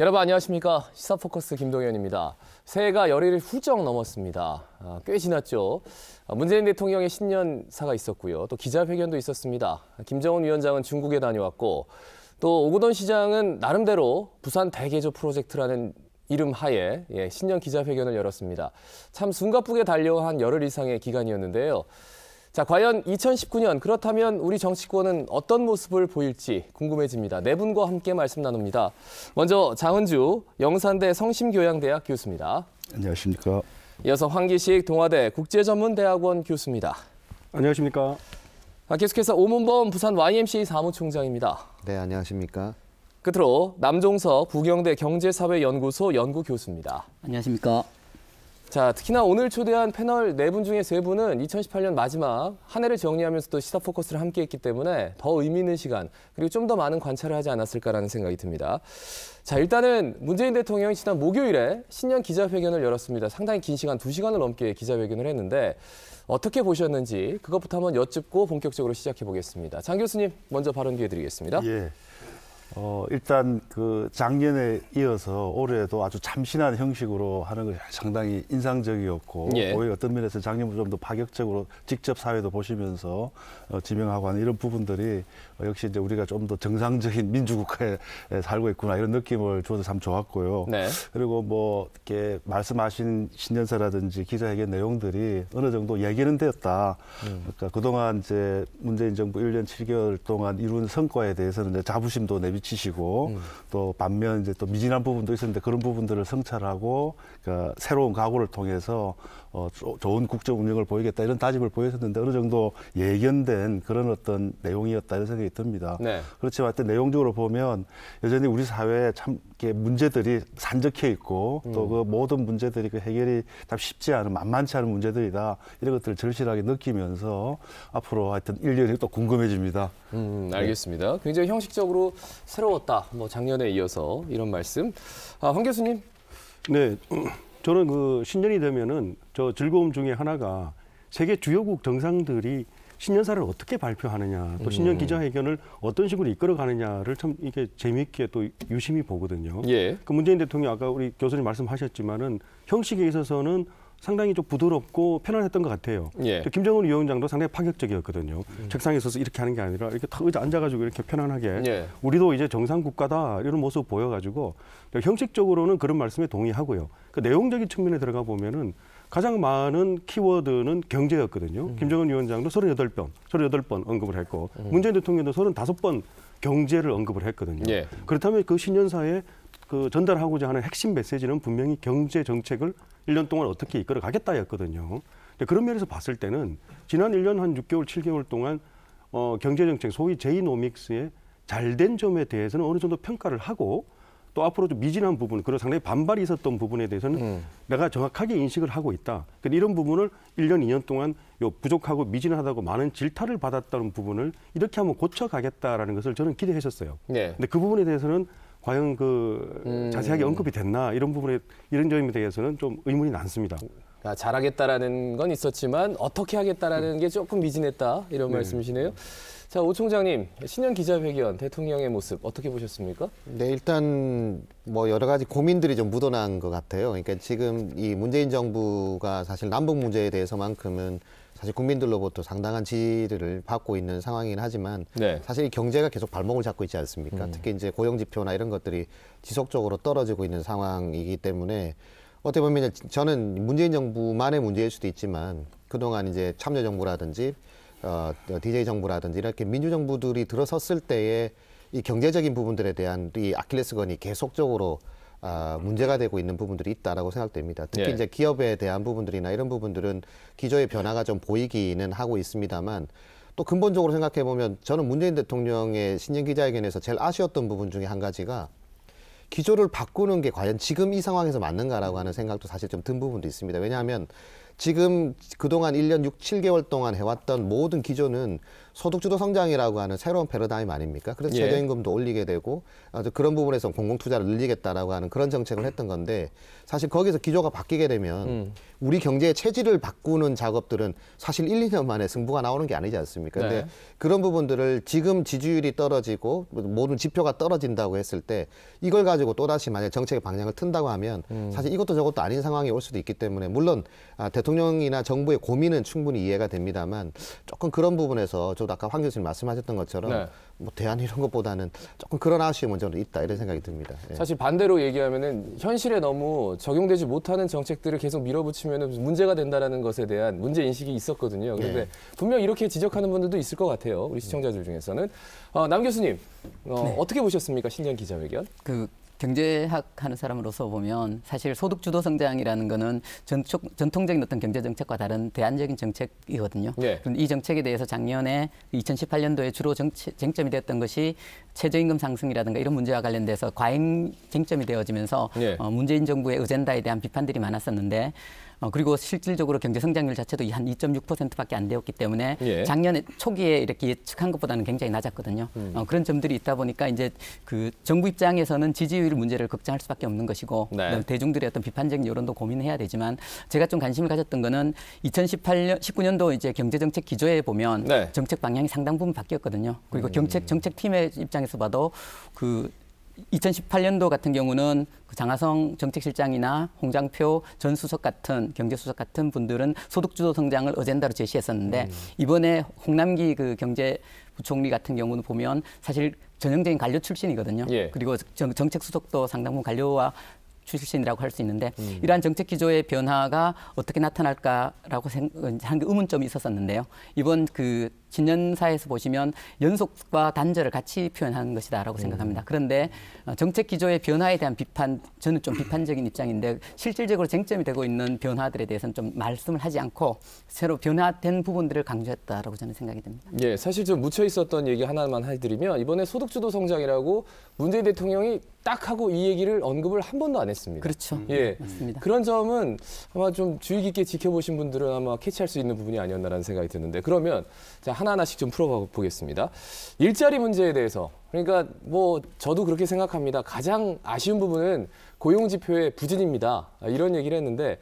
여러분 안녕하십니까 시사포커스 김동현입니다. 새해가 열흘 훌쩍 넘었습니다. 아, 꽤 지났죠. 아, 문재인 대통령의 신년사가 있었고요. 또 기자회견도 있었습니다. 김정은 위원장은 중국에 다녀왔고 또 오구돈 시장은 나름대로 부산 대개조 프로젝트라는 이름 하에 예, 신년 기자회견을 열었습니다. 참 숨가쁘게 달려한 열흘 이상의 기간이었는데요. 자, 과연 2019년 그렇다면 우리 정치권은 어떤 모습을 보일지 궁금해집니다. 네 분과 함께 말씀 나눕니다. 먼저 장은주 영산대 성심교양대학 교수입니다. 안녕하십니까. 이어서 황기식 동아대 국제전문대학원 교수입니다. 안녕하십니까. 아, 계속해서 오문범 부산 YMC 사무총장입니다. 네, 안녕하십니까. 끝으로 남종석 부경대 경제사회연구소 연구교수입니다. 안녕하십니까. 자, 특히나 오늘 초대한 패널 네 분 중에 세분은 2018년 마지막 한 해를 정리하면서도 시사 포커스를 함께 했기 때문에 더 의미 있는 시간, 그리고 좀 더 많은 관찰을 하지 않았을까라는 생각이 듭니다. 자, 일단은 문재인 대통령이 지난 목요일에 신년 기자회견을 열었습니다. 상당히 긴 시간, 두시간을 넘게 기자회견을 했는데 어떻게 보셨는지 그것부터 한번 여쭙고 본격적으로 시작해 보겠습니다. 장 교수님, 먼저 발언 기회 드리겠습니다. 예. 어, 일단 그 작년에 이어서 올해도 아주 참신한 형식으로 하는 것이 상당히 인상적이었고 예. 오히려 어떤 면에서 작년보다 좀 더 파격적으로 직접 사회도 보시면서 어, 지명하고 하는 이런 부분들이 어, 역시 이제 우리가 좀 더 정상적인 민주국가에 살고 있구나 이런 느낌을 줘서 참 좋았고요. 네. 그리고 뭐 이렇게 말씀하신 신년사라든지 기자회견 내용들이 어느 정도 얘기는 되었다. 음. 그러니까 그동안 이제 문재인 정부 1년 7개월 동안 이룬 성과에 대해서는 이제 자부심도 내비치시고 음. 또 반면 이제 또 미진한 부분도 있었는데 그런 부분들을 성찰하고 그러니까 새로운 각오를 통해서 어, 좋은 국정 운영을 보이겠다 이런 다짐을 보였었는데 어느 정도 예견된 그런 어떤 내용이었다 이런 생각이 생각이 듭니다. 네. 그렇지만 하여튼 내용적으로 보면 여전히 우리 사회에 참 문제들이 산적해 있고 음. 또그 모든 문제들이 그 해결이 참 쉽지 않은 만만치 않은 문제들이다. 이런 것들을 절실하게 느끼면서 앞으로 하여튼 인류는 또 궁금해집니다. 음, 음, 알겠습니다. 네. 굉장히 형식적으로 새로웠다. 뭐 작년에 이어서 이런 말씀. 아, 황 교수님. 네. 저는 그 신년이 되면은 저 즐거움 중에 하나가 세계 주요국 정상들이 신년사를 어떻게 발표하느냐, 또 음. 신년 기자회견을 어떤 식으로 이끌어가느냐를 참 이게 렇 재미있게 또 유심히 보거든요. 예. 그 문재인 대통령 아까 우리 교수님 말씀하셨지만은 형식에 있어서는 상당히 좀 부드럽고 편안했던 것 같아요. 예. 김정은 위원장도 상당히 파격적이었거든요. 음. 책상에 서서 이렇게 하는 게 아니라 이렇게 탁 앉아가지고 이렇게 편안하게 예. 우리도 이제 정상 국가다 이런 모습 보여가지고 형식적으로는 그런 말씀에 동의하고요. 그 내용적인 측면에 들어가 보면은 가장 많은 키워드는 경제였거든요. 음. 김정은 위원장도 38번, 38번 언급을 했고 음. 문재인 대통령도 35번 경제를 언급을 했거든요. 예. 그렇다면 그 신년사에 그 전달하고자 하는 핵심 메시지는 분명히 경제 정책을 1년 동안 어떻게 이끌어 가겠다였거든요. 근데 그런 면에서 봤을 때는 지난 1년 한 6개월, 7개월 동안 어, 경제 정책 소위 제이노믹스의 잘된 점에 대해서는 어느 정도 평가를 하고 또 앞으로 좀 미진한 부분, 그리고 상당히 반발이 있었던 부분에 대해서는 음. 내가 정확하게 인식을 하고 있다. 그러니까 이런 부분을 1년, 2년 동안 요 부족하고 미진하다고 많은 질타를 받았다는 부분을 이렇게 한번 고쳐가겠다라는 것을 저는 기대했었어요. 네. 근데 그 부분에 대해서는 과연 그 음. 자세하게 언급이 됐나 이런 부분에 이런 점에 대해서는 좀 의문이 남습니다. 아, 잘하겠다라는 건 있었지만 어떻게 하겠다라는 게 조금 미진했다 이런 네. 말씀이시네요. 자, 오 총장님, 신년 기자회견 대통령의 모습 어떻게 보셨습니까? 네, 일단 뭐 여러 가지 고민들이 좀 묻어난 것 같아요. 그러니까 지금 이 문재인 정부가 사실 남북 문제에 대해서만큼은 사실 국민들로부터 상당한 지지를 받고 있는 상황이긴 하지만 네. 사실 경제가 계속 발목을 잡고 있지 않습니까? 음. 특히 이제 고용 지표나 이런 것들이 지속적으로 떨어지고 있는 상황이기 때문에 어떻게 보면 저는 문재인 정부만의 문제일 수도 있지만 그동안 이제 참여 정부라든지 어, DJ 정부라든지 이렇게 민주 정부들이 들어섰을 때에 이 경제적인 부분들에 대한 이 아킬레스건이 계속적으로 아, 문제가 되고 있는 부분들이 있다라고 생각됩니다. 특히 예. 이제 기업에 대한 부분들이나 이런 부분들은 기조의 변화가 좀 보이기는 하고 있습니다만 또 근본적으로 생각해 보면 저는 문재인 대통령의 신년 기자회견에서 제일 아쉬웠던 부분 중에 한 가지가 기조를 바꾸는 게 과연 지금 이 상황에서 맞는가라고 하는 생각도 사실 좀 든 부분도 있습니다. 왜냐하면 지금 그동안 1년 6, 7개월 동안 해왔던 모든 기조는 소득주도 성장이라고 하는 새로운 패러다임 아닙니까? 그래서 예. 최저임금도 올리게 되고 그런 부분에서 공공투자를 늘리겠다라고 하는 그런 정책을 했던 건데 사실 거기서 기조가 바뀌게 되면 음. 우리 경제의 체질을 바꾸는 작업들은 사실 1, 2년 만에 승부가 나오는 게 아니지 않습니까? 근데 네. 그런 부분들을 지금 지지율이 떨어지고 모든 지표가 떨어진다고 했을 때 이걸 가지고 또다시 만약 정책의 방향을 튼다고 하면 음. 사실 이것도 저것도 아닌 상황이 올 수도 있기 때문에 물론 아, 대통령이나 정부의 고민은 충분히 이해가 됩니다만 조금 그런 부분에서 좀 아도 아까 황 교수님 말씀하셨던 것처럼 네. 뭐 대안 이런 것보다는 조금 그런 아쉬움은 저는 있다 이런 생각이 듭니다. 예. 사실 반대로 얘기하면은 현실에 너무 적용되지 못하는 정책들을 계속 밀어붙이면 은 문제가 된다라는 것에 대한 문제 인식이 있었거든요. 예. 그런데 네. 분명 이렇게 지적하는 분들도 있을 것 같아요. 우리 시청자들 중에서는 어, 남 교수님 어, 네. 어떻게 보셨습니까 신년 기자회견? 그 경제학 하는 사람으로서 보면 사실 소득 주도 성장이라는 거는 전촉, 전통적인 어떤 경제 정책과 다른 대안적인 정책이거든요. 네. 이 정책에 대해서 작년에 2018년도에 주로 정치, 쟁점이 됐던 것이 최저임금 상승이라든가 이런 문제와 관련돼서 과잉 쟁점이 되어지면서 네. 어, 문재인 정부의 의젠다에 대한 비판들이 많았었는데 어, 그리고 실질적으로 경제 성장률 자체도 한 2.6%밖에 안 되었기 때문에 예. 작년에 초기에 이렇게 예측한 것보다는 굉장히 낮았거든요. 음. 어, 그런 점들이 있다 보니까 이제 그 정부 입장에서는 지지율 문제를 걱정할 수밖에 없는 것이고 네. 대중들의 어떤 비판적인 여론도 고민해야 되지만 제가 좀 관심을 가졌던 거는 2018년 19년도 이제 경제정책 기조에 보면 네. 정책 방향이 상당 부분 바뀌었거든요. 그리고 음. 정책 정책팀의 입장에서 봐도 그 2018년도 같은 경우는 그 장하성 정책실장이나 홍장표 전 수석 같은 경제수석 같은 분들은 소득주도 성장을 어젠다로 제시했었는데 음. 이번에 홍남기 그 경제부총리 같은 경우는 보면 사실 전형적인 관료 출신이거든요. 예. 그리고 정, 책 수석도 상당 부분 관료와 출신이라고 할 수 있는데 음. 이러한 정책 기조의 변화가 어떻게 나타날까라고 한 의문점이 있었었는데요. 이번 그 진연사에서 보시면 연속과 단절을 같이 표현한 것이다라고 음. 생각합니다. 그런데 어, 정책 기조의 변화에 대한 비판, 저는 좀 비판적인 입장인데 실질적으로 쟁점이 되고 있는 변화들에 대해서는 좀 말씀을 하지 않고 새로 변화된 부분들을 강조했다라고 저는 생각이 됩니다. 예, 사실 좀 묻혀 있었던 얘기 하나만 해드리면 이번에 소득주도 성장이라고 문재인 대통령이 딱 하고 이 얘기를 언급을 한 번도 안 했습니다. 그렇죠. 음. 예. 예. 맞습니다. 그런 점은 아마 좀 주의 깊게 지켜보신 분들은 아마 캐치할 수 있는 부분이 아니었나라는 생각이 드는데 그러면 자, 하나하나씩 좀 풀어보겠습니다. 일자리 문제에 대해서 그러니까 뭐 저도 그렇게 생각합니다. 가장 아쉬운 부분은 고용 지표의 부진입니다. 아, 이런 얘기를 했는데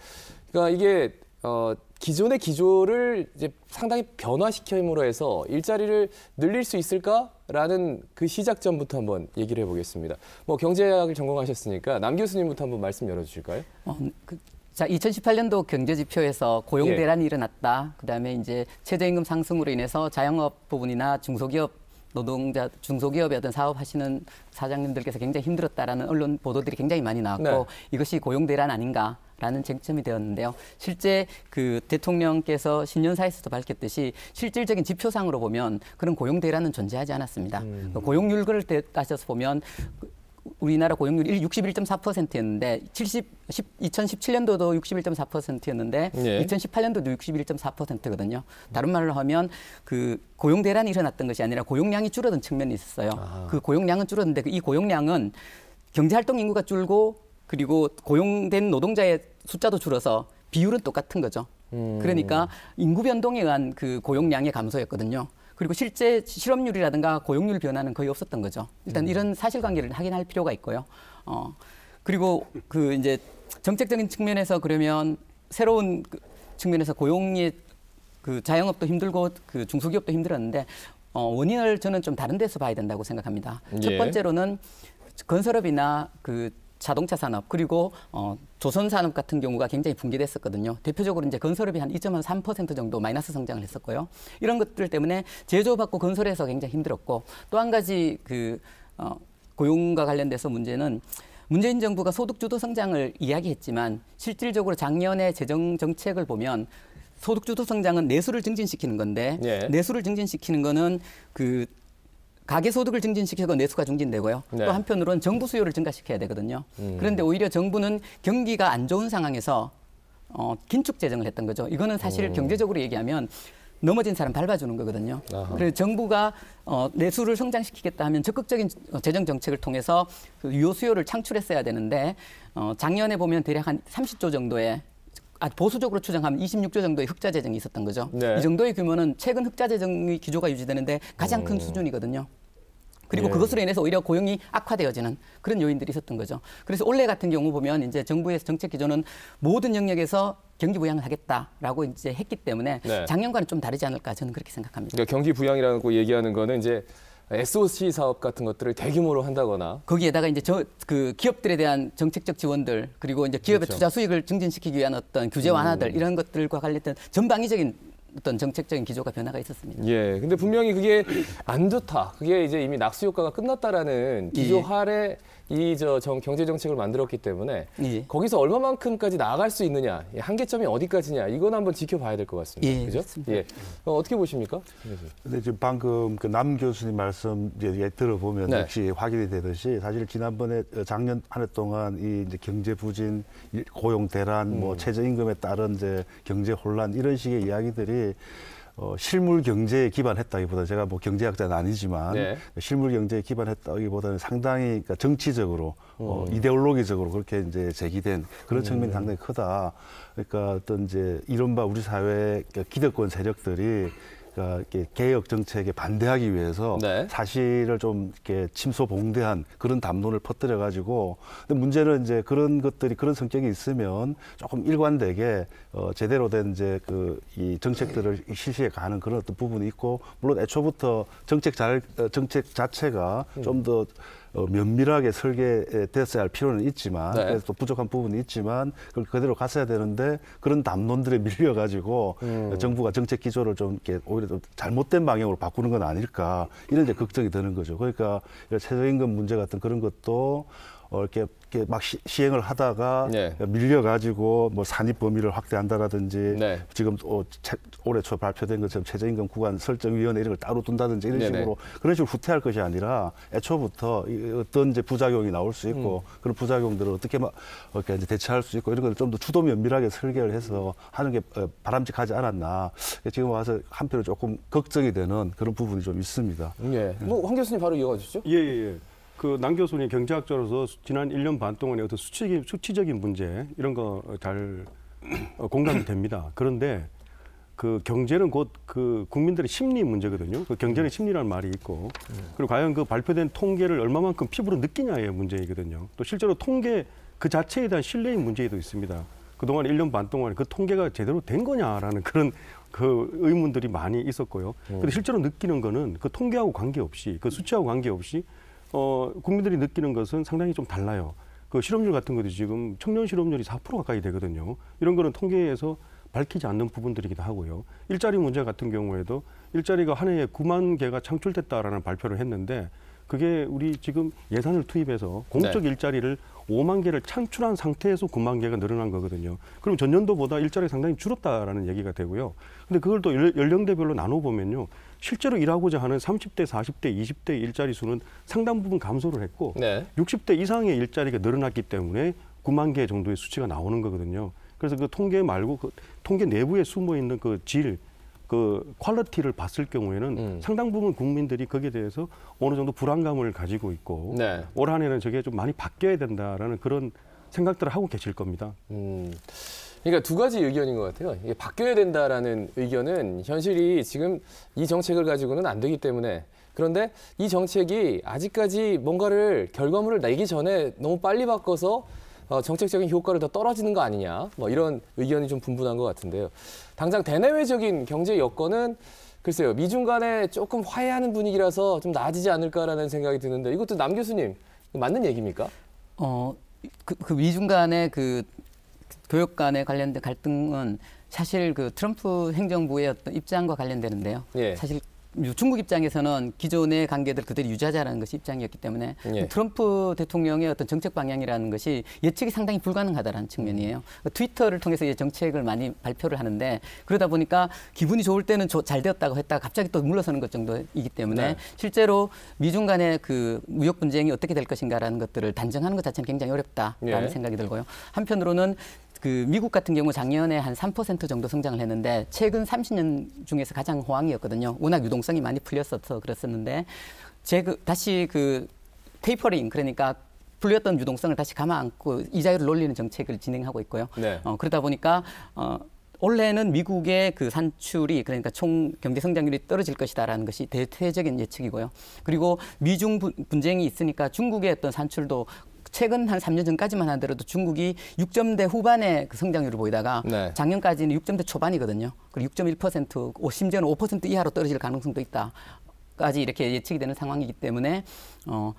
그러니까 이게 어 기존의 기조를 이제 상당히 변화시킴으로 해서 일자리를 늘릴 수 있을까? 라는 그 시작점부터 한번 얘기를 해보겠습니다. 뭐 경제학을 전공하셨으니까 남 교수님부터 한번 말씀 열어주실까요? 어, 그, 자, 2018년도 경제지표에서 고용 대란이 예. 일어났다. 그다음에 이제 최저임금 상승으로 인해서 자영업 부분이나 중소기업 노동자 중소기업의 어떤 사업 하시는 사장님들께서 굉장히 힘들었다라는 언론 보도들이 굉장히 많이 나왔고 네. 이것이 고용 대란 아닌가 라는 쟁점이 되었는데요. 실제 그 대통령께서 신년사에서도 밝혔듯이 실질적인 지표상으로 보면 그런 고용 대란은 존재하지 않았습니다. 음. 그 고용률을 따져서 보면 우리나라 고용률이 61.4%였는데 70, 10, 2017년도도 61.4%였는데 예. 2018년도도 61.4%거든요. 다른 말로 하면 그 고용 대란이 일어났던 것이 아니라 고용량이 줄어든 측면이 있었어요. 아. 그 고용량은 줄었는데 그 이 고용량은 경제활동 인구가 줄고 그리고 고용된 노동자의 숫자도 줄어서 비율은 똑같은 거죠. 음. 그러니까 인구 변동에 의한 그 고용량의 감소였거든요. 그리고 실제 실업률이라든가 고용률 변화는 거의 없었던 거죠. 일단 음. 이런 사실관계를 확인할 필요가 있고요. 어, 그리고 그 이제 정책적인 측면에서 그러면 새로운 그 측면에서 고용이 그 자영업도 힘들고 그 중소기업도 힘들었는데 어, 원인을 저는 좀 다른 데서 봐야 된다고 생각합니다. 예. 첫 번째로는 건설업이나 그 자동차 산업 그리고 어, 조선 산업 같은 경우가 굉장히 붕괴됐었거든요. 대표적으로 이제 건설업이 한 2.3% 정도 마이너스 성장을 했었고요. 이런 것들 때문에 제조받고 건설에서 굉장히 힘들었고 또 한 가지 그 어, 고용과 관련돼서 문제는 문재인 정부가 소득주도 성장을 이야기했지만 실질적으로 작년에 재정 정책을 보면 소득주도 성장은 내수를 증진시키는 건데 예. 내수를 증진시키는 거는 그 가계 소득을 증진시켜서 내수가 증진되고요. 네. 또 한편으로는 정부 수요를 증가시켜야 되거든요. 음. 그런데 오히려 정부는 경기가 안 좋은 상황에서 어, 긴축 재정을 했던 거죠. 이거는 사실 음. 경제적으로 얘기하면 넘어진 사람 밟아주는 거거든요. 아하. 그래서 정부가 어, 내수를 성장시키겠다 하면 적극적인 어, 재정 정책을 통해서 그 유효 수요를 창출했어야 되는데 어, 작년에 보면 대략 한 30조 정도의 아, 보수적으로 추정하면 26조 정도의 흑자 재정이 있었던 거죠. 네. 이 정도의 규모는 최근 흑자 재정의 기조가 유지되는데 가장 큰 오. 수준이거든요. 그리고 예. 그것으로 인해서 오히려 고용이 악화되어지는 그런 요인들이 있었던 거죠. 그래서 올해 같은 경우 보면 이제 정부에서 정책 기조는 모든 영역에서 경기 부양을 하겠다라고 이제 했기 때문에 네. 작년과는 좀 다르지 않을까 저는 그렇게 생각합니다. 그러니까 경기 부양이라고 얘기하는 거는 이제 SOC 사업 같은 것들을 대규모로 한다거나 거기에다가 이제 저 그 기업들에 대한 정책적 지원들 그리고 이제 기업의 그렇죠. 투자 수익을 증진시키기 위한 어떤 규제 완화들 음. 이런 것들과 관련된 전방위적인 어떤 정책적인 기조가 변화가 있었습니다. 예. 근데 분명히 그게 안 좋다. 그게 이제 이미 낙수 효과가 끝났다라는 기조 예. 할에 이저 정 경제 정책을 만들었기 때문에 예. 거기서 얼마만큼까지 나아갈 수 있느냐 한계점이 어디까지냐 이건 한번 지켜봐야 될 것 같습니다. 예, 그죠? 그렇 예. 어, 떻게 보십니까? 근데 지금 방금 그 남 교수님 말씀 이제 들어보면 네. 역시 확인이 되듯이 사실 지난번에 어, 작년 한 해 동안 이 이제 경제 부진, 고용 대란, 뭐 음. 뭐 최저임금에 따른 이제 경제 혼란 이런 식의 이야기들이 어, 실물 경제에 기반했다기보다 제가 뭐 경제학자는 아니지만 네. 실물 경제에 기반했다기보다는 상당히 그러니까 정치적으로 어, 음. 어, 이데올로기적으로 그렇게 이제 제기된 그런 음. 측면이 음. 상당히 크다. 그러니까 어떤 이제 이른바 우리 사회 기득권 세력들이 그 이렇게 개혁 정책에 반대하기 위해서 네. 사실을 좀 이렇게 침소봉대한 그런 담론을 퍼뜨려 가지고 근데 문제는 이제 그런 것들이 그런 성격이 있으면 조금 일관되게 어 제대로 된 이제 그 이 정책들을 실시해 가는 그런 어떤 부분이 있고 물론 애초부터 정책 잘 어, 정책 자체가 음. 좀더 어, 면밀하게 설계됐어야 할 필요는 있지만 네. 그래서 또 부족한 부분이 있지만 그걸 그대로 갔어야 되는데 그런 담론들에 밀려가지고 음. 정부가 정책 기조를 좀 이렇게 오히려 좀 잘못된 방향으로 바꾸는 건 아닐까 이런 이제 걱정이 드는 거죠. 그러니까 최저임금 문제 같은 그런 것도 어, 이렇게 막 시, 시 행을 하다가 네. 밀려가지고 뭐 산입 범위를 확대한다라든지 네. 지금 어, 채, 올해 초 발표된 것처럼 최저임금 구간 설정위원회 이런 걸 따로 둔다든지 이런 네네. 네. 식으로 그런 식으로 후퇴할 것이 아니라 애초부터 어떤 이제 부작용이 나올 수 있고 음. 그런 부작용들을 어떻게 막 이렇게 이제 대처할 수 있고 이런 걸 좀 더 주도 면밀하게 설계를 해서 하는 게 어, 바람직하지 않았나 지금 와서 한편으로 조금 걱정이 되는 그런 부분이 좀 있습니다. 예. 네. 뭐황 교수님 바로 이어가 주시죠. 예 예, 예. 그남 교수님 경제학자로서 지난 1년 반 동안의 어떤 수치적인, 수치적인 문제 이런 거잘 어, 공감이 됩니다. 그런데 그 경제는 곧 그 국민들의 심리 문제거든요. 그 경제는 심리라는 말이 있고 그리고 과연 그 발표된 통계를 얼마만큼 피부로 느끼냐의 문제이거든요. 또 실제로 통계 그 자체에 대한 신뢰의 문제도 있습니다. 그동안 1년 반 동안 그 통계가 제대로 된 거냐라는 그런 그 의문들이 많이 있었고요. 음. 근데 실제로 느끼는 거는 그 통계하고 관계없이 그 수치하고 관계없이 어, 국민들이 느끼는 것은 상당히 좀 달라요. 그 실업률 같은 것도 지금 청년 실업률이 4% 가까이 되거든요. 이런 거는 통계에서 밝히지 않는 부분들이기도 하고요. 일자리 문제 같은 경우에도 일자리가 한 해에 9만 개가 창출됐다라는 발표를 했는데 그게 우리 지금 예산을 투입해서 공적 네. 일자리를 5만 개를 창출한 상태에서 9만 개가 늘어난 거거든요. 그럼 전년도보다 일자리 상당히 줄었다라는 얘기가 되고요. 근데 그걸 또 연령대별로 나눠 보면요. 실제로 일하고자 하는 30대, 40대, 20대 일자리 수는 상당 부분 감소를 했고 네. 60대 이상의 일자리가 늘어났기 때문에 9만 개 정도의 수치가 나오는 거거든요. 그래서 그 통계 말고 그 통계 내부에 숨어 있는 그 질, 그 퀄리티를 봤을 경우에는 음. 상당 부분 국민들이 거기에 대해서 어느 정도 불안감을 가지고 있고 네. 올 한해는 저게 좀 많이 바뀌어야 된다라는 그런 생각들을 하고 계실 겁니다. 음. 그러니까 두 가지 의견인 것 같아요. 이게 바뀌어야 된다라는 의견은 현실이 지금 이 정책을 가지고는 안 되기 때문에 그런데 이 정책이 아직까지 뭔가를 결과물을 내기 전에 너무 빨리 바꿔서 어, 정책적인 효과를 더 떨어지는 거 아니냐 뭐 이런 의견이 좀 분분한 것 같은데요. 당장 대내외적인 경제 여건은 글쎄요 미중 간에 조금 화해하는 분위기라서 좀 나아지지 않을까라는 생각이 드는데 이것도 남 교수님 맞는 얘기입니까? 어, 그, 그 미중 간의 그 교육관에 관련된 갈등은 사실 그 트럼프 행정부의 어떤 입장과 관련되는데요. 예. 사실 중국 입장에서는 기존의 관계들 그대로 유지하자라는 것이 입장이었기 때문에 예. 트럼프 대통령의 어떤 정책 방향이라는 것이 예측이 상당히 불가능하다라는 측면이에요. 트위터를 통해서 이제 정책을 많이 발표를 하는데 그러다 보니까 기분이 좋을 때는 잘 되었다고 했다가 갑자기 또 물러서는 것 정도이기 때문에 네. 실제로 미중 간의 그 무역 분쟁이 어떻게 될 것인가라는 것들을 단정하는 것 자체는 굉장히 어렵다라는 예. 생각이 들고요. 한편으로는 그 미국 같은 경우 작년에 한 3% 정도 성장을 했는데 최근 30년 중에서 가장 호황이었거든요. 워낙 유동성이 많이 풀렸어서 그랬었는데 제그 다시 그 테이퍼링 그러니까 풀렸던 유동성을 다시 감아안고 이자율을 올리는 정책을 진행하고 있고요. 네. 어, 그러다 보니까 어, 원래는 미국의 그 산출이 그러니까 총 경제 성장률이 떨어질 것이다라는 것이 대체적인 예측이고요. 그리고 미중 분쟁이 있으니까 중국의 어떤 산출도 최근 한 3년 전까지만 하더라도 중국이 6점대 후반의 그 성장률을 보이다가 네. 작년까지는 6점대 초반이거든요. 그리고 6.1% 심지어는 5% 이하로 떨어질 가능성도 있다까지 이렇게 예측이 되는 상황이기 때문에 어.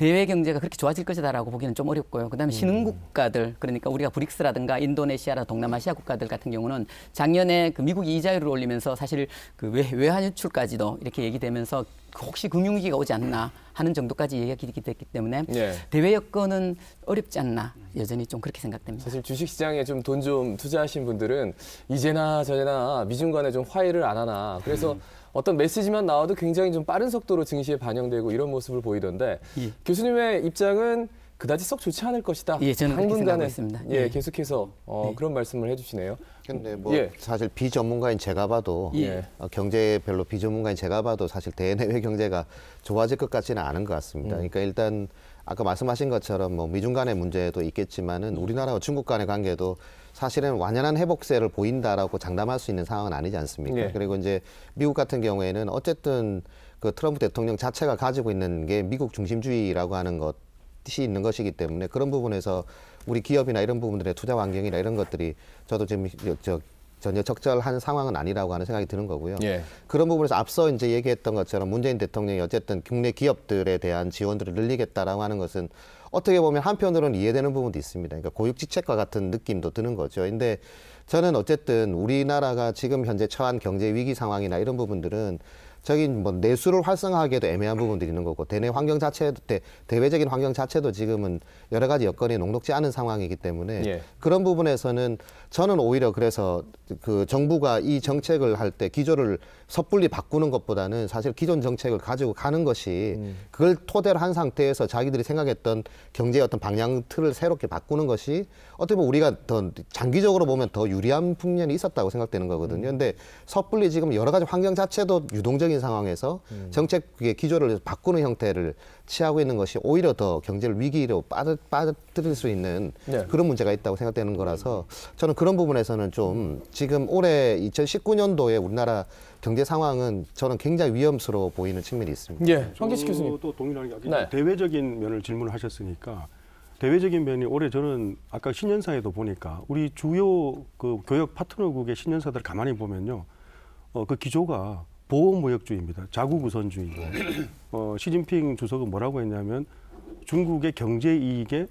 대외 경제가 그렇게 좋아질 것이다라고 보기는 좀 어렵고요. 그다음에 음. 신흥 국가들 그러니까 우리가 브릭스라든가 인도네시아라 동남아시아 국가들 같은 경우는 작년에 그 미국이 이자율을 올리면서 사실 그 외, 환 유출까지도 이렇게 얘기되면서 그 혹시 금융위기가 오지 않나 하는 정도까지 얘기가 됐기 때문에 예. 대외 여건은 어렵지 않나 여전히 좀 그렇게 생각됩니다. 사실 주식시장에 좀 돈좀 좀 투자하신 분들은 이제나 저제나 미중 간에 좀 화해를 안 하나 그래서 음. 어떤 메시지만 나와도 굉장히 좀 빠른 속도로 증시에 반영되고 이런 모습을 보이던데 예. 교수님의 입장은 그다지 썩 좋지 않을 것이다. 예, 저는 당분간은 있습니다. 예, 예, 계속해서 어, 예. 그런 말씀을 해주시네요. 근데 뭐 예. 사실 비전문가인 제가 봐도 예. 예. 어, 경제 별로 비전문가인 제가 봐도 사실 대내외 경제가 좋아질 것 같지는 않은 것 같습니다. 음. 그러니까 일단 아까 말씀하신 것처럼 뭐 미중 간의 문제도 있겠지만은 우리나라와 중국 간의 관계도 사실은 완연한 회복세를 보인다라고 장담할 수 있는 상황은 아니지 않습니까? 네. 그리고 이제 미국 같은 경우에는 어쨌든 그 트럼프 대통령 자체가 가지고 있는 게 미국 중심주의라고 하는 것이 있는 것이기 때문에 그런 부분에서 우리 기업이나 이런 부분들의 투자 환경이나 이런 것들이 저도 지금 저 전혀 적절한 상황은 아니라고 하는 생각이 드는 거고요. 예. 그런 부분에서 앞서 이제 얘기했던 것처럼 문재인 대통령이 어쨌든 국내 기업들에 대한 지원들을 늘리겠다라고 하는 것은 어떻게 보면 한편으로는 이해되는 부분도 있습니다. 그러니까 고육지책과 같은 느낌도 드는 거죠. 근데 저는 어쨌든 우리나라가 지금 현재 처한 경제 위기 상황이나 이런 부분들은 적인 뭐 내수를 활성화하기에도 애매한 부분들이 있는 거고 대내 환경 자체 대, 대외적인 환경 자체도 지금은 여러 가지 여건이 녹록지 않은 상황이기 때문에 예. 그런 부분에서는 저는 오히려 그래서 그 정부가 이 정책을 할 때 기조를 섣불리 바꾸는 것보다는 사실 기존 정책을 가지고 가는 것이 음. 그걸 토대로 한 상태에서 자기들이 생각했던 경제의 어떤 방향 틀을 새롭게 바꾸는 것이 어떻게 보면 우리가 더 장기적으로 보면 더 유리한 풍년이 있었다고 생각되는 거거든요. 음. 근데 섣불리 지금 여러 가지 환경 자체도 유동적 극단적인 상황에서 음. 정책의 기조를 바꾸는 형태를 취하고 있는 것이 오히려 더 경제를 위기로 빠져, 빠뜨릴 수 있는 네. 그런 문제가 있다고 생각되는 거라서 저는 그런 부분에서는 좀 지금 올해 2019년도에 우리나라 경제 상황은 저는 굉장히 위험스러워 보이는 측면이 있습니다. 예, 황기식 교수님. 또 동일하게 네. 대외적인 면을 질문을 하셨으니까 대외적인 면이 올해 저는 아까 신년사에도 보니까 우리 주요 그 교역 파트너국의 신년사들 가만히 보면요. 어, 그 기조가 보호무역주의입니다. 자국우선주의입니다. 어, 시진핑 주석은 뭐라고 했냐면 중국의 경제 이익에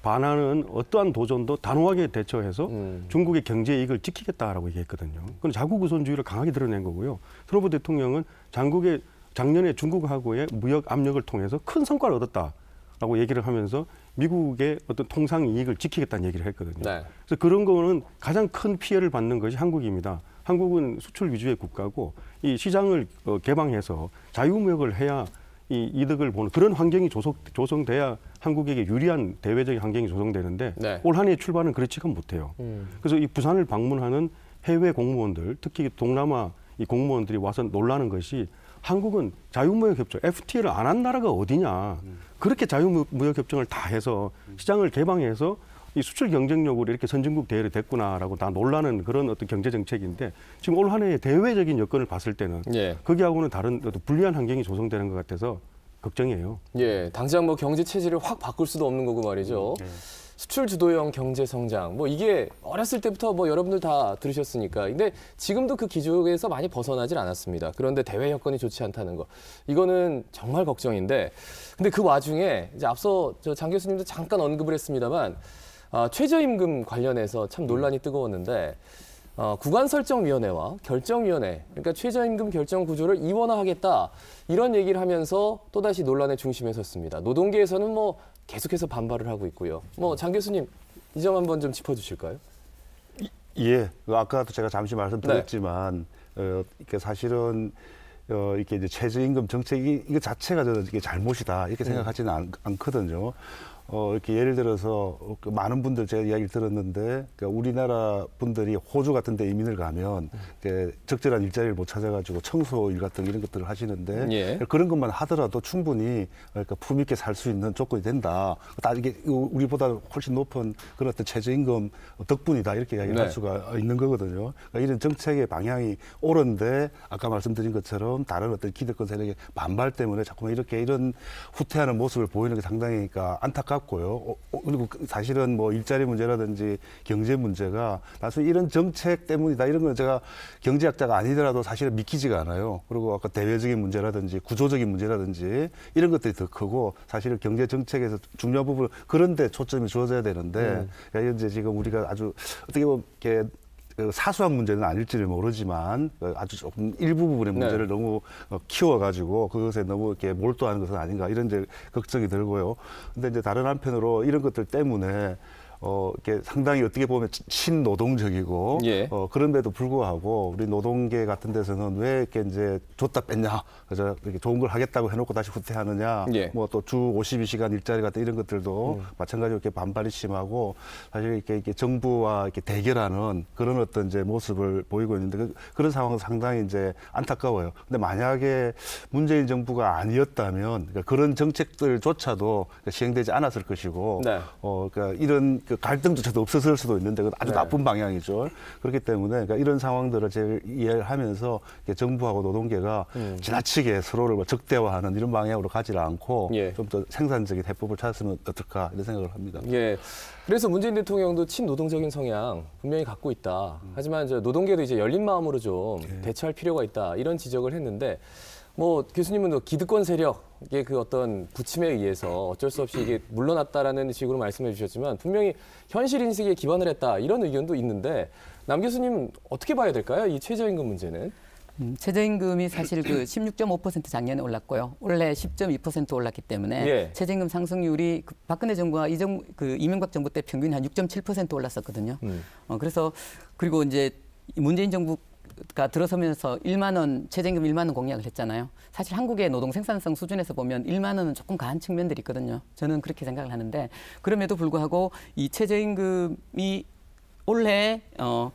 반하는 어떠한 도전도 단호하게 대처해서 음. 중국의 경제 이익을 지키겠다라고 얘기했거든요. 그건 자국우선주의를 강하게 드러낸 거고요. 트럼프 대통령은 장국의 작년에 중국하고의 무역 압력을 통해서 큰 성과를 얻었다라고 얘기를 하면서 미국의 어떤 통상 이익을 지키겠다는 얘기를 했거든요. 네. 그래서 그런 거는 가장 큰 피해를 받는 것이 한국입니다. 한국은 수출 위주의 국가고 이 시장을 어, 개방해서 자유무역을 해야 이 이득을 보는 그런 환경이 조성, 조성돼야 한국에게 유리한 대외적인 환경이 조성되는데 네. 올 한해 출발은 그렇지가 못해요. 음. 그래서 이 부산을 방문하는 해외 공무원들, 특히 동남아 이 공무원들이 와서 놀라는 것이 한국은 자유무역 협정 FTA를 안 한 나라가 어디냐. 음. 그렇게 자유무역 협정을 다 해서 시장을 개방해서 이 수출 경쟁력으로 이렇게 선진국 대회를 됐구나라고 다 놀라는 그런 어떤 경제 정책인데 지금 올 한해의 대외적인 여건을 봤을 때는 예. 거기하고는 다른 어떤 불리한 환경이 조성되는 것 같아서 걱정이에요. 예, 당장 뭐 경제 체질을 확 바꿀 수도 없는 거고 말이죠. 예. 수출 주도형 경제 성장 뭐 이게 어렸을 때부터 뭐 여러분들 다 들으셨으니까 근데 지금도 그 기조에서 많이 벗어나질 않았습니다. 그런데 대외 여건이 좋지 않다는 거 이거는 정말 걱정인데 근데 그 와중에 이제 앞서 저 장 교수님도 잠깐 언급을 했습니다만 아, 최저임금 관련해서 참 논란이 뜨거웠는데 어, 구간설정위원회와 결정위원회, 그러니까 최저임금 결정 구조를 이원화하겠다 이런 얘기를 하면서 또다시 논란의 중심에 섰습니다. 노동계에서는 뭐 계속해서 반발을 하고 있고요. 뭐 장 교수님 이 점 한번 좀 짚어주실까요? 예, 그 아까도 제가 잠시 말씀드렸지만 네. 어, 이게 사실은 어, 이렇게 이제 최저임금 정책이 이거 자체가 저는 이게 잘못이다 이렇게 음. 생각하지는 음. 않, 않거든요. 어, 이렇게 예를 들어서 그 많은 분들 제가 이야기를 들었는데 그러니까 우리나라 분들이 호주 같은 데 이민을 가면 음. 적절한 일자리를 못 찾아가지고 청소 일 같은 이런 것들을 하시는데 예. 그러니까 그런 것만 하더라도 충분히 그러니까 품 있게 살 수 있는 조건이 된다. 다 이게 우리보다 훨씬 높은 그런 어떤 최저임금 덕분이다 이렇게 이야기를 네. 할 수가 있는 거거든요. 그러니까 이런 정책의 방향이 옳은데 아까 말씀드린 것처럼 다른 어떤 기득권 세력의 반발 때문에 자꾸만 이렇게 이런 후퇴하는 모습을 보이는 게 상당히 그러니까 안타까운 해고요 어, 어, 그리고 그 사실은 뭐 일자리 문제라든지 경제 문제가 나서 이런 정책 때문이다 이런 건 제가 경제학자가 아니더라도 사실은 믿기지가 않아요. 그리고 아까 대외적인 문제라든지 구조적인 문제라든지 이런 것들이 더 크고 사실은 경제 정책에서 중요한 부분 그런 데 초점이 주어져야 되는데 음. 네. 현제 그러니까 지금 우리가 아주 어떻게 보면 이렇게 그 사소한 문제는 아닐지를 모르지만 그 아주 조금 일부 부분의 네. 문제를 네. 너무 어, 키워가지고 그것에 너무 이렇게 몰두하는 것은 아닌가 이런 이제 걱정이 들고요. 근데 이제 다른 한편으로 이런 것들 때문에 어, 이게 상당히 어떻게 보면 신노동적이고 예. 어, 그런데도 불구하고 우리 노동계 같은 데서는 왜 이렇게 이제 줬다 뺐냐, 그래 이렇게 좋은 걸 하겠다고 해놓고 다시 후퇴하느냐, 예. 뭐또 주 52시간 일자리 같은 이런 것들도 음. 마찬가지로 이렇게 반발이 심하고 사실 이렇게, 이렇게 정부와 이렇게 대결하는 그런 어떤 이제 모습을 보이고 있는데 그, 그런 상황은 상당히 이제 안타까워요. 근데 만약에 문재인 정부가 아니었다면 그러니까 그런 정책들조차도 시행되지 않았을 것이고, 네. 어, 그러니까 이런 그 갈등조차도 없었을 수도 있는데 그건 아주 네. 나쁜 방향이죠. 그렇기 때문에 그러니까 이런 상황들을 제일 이해하면서 정부하고 노동계가 음. 지나치게 서로를 뭐 적대화하는 이런 방향으로 가지 않고 예. 좀더 생산적인 해법을 찾았으면 어떨까 이런 생각을 합니다. 예. 그래서 문재인 대통령도 친노동적인 성향 분명히 갖고 있다. 음. 하지만 이제 노동계도 이제 열린 마음으로 좀 예. 대처할 필요가 있다 이런 지적을 했는데 뭐 교수님은 기득권 세력의 그 어떤 부침에 의해서 어쩔 수 없이 이게 물러났다라는 식으로 말씀해 주셨지만 분명히 현실 인식에 기반을 했다 이런 의견도 있는데 남 교수님 어떻게 봐야 될까요? 이 최저임금 문제는? 음, 최저임금이 사실 그 16.5% 작년에 올랐고요. 올해 10.2% 올랐기 때문에 예. 최저임금 상승률이 그 박근혜 정부와 이정 그 이명박 정부 때 평균 한 6.7% 올랐었거든요. 음. 어, 그래서 그리고 이제 문재인 정부 가 들어서면서 1만 원 최저임금 1만 원 공약을 했잖아요. 사실 한국의 노동 생산성 수준에서 보면 1만 원은 조금 가한 측면들이 있거든요. 저는 그렇게 생각을 하는데 그럼에도 불구하고 이 최저임금이 올해 어.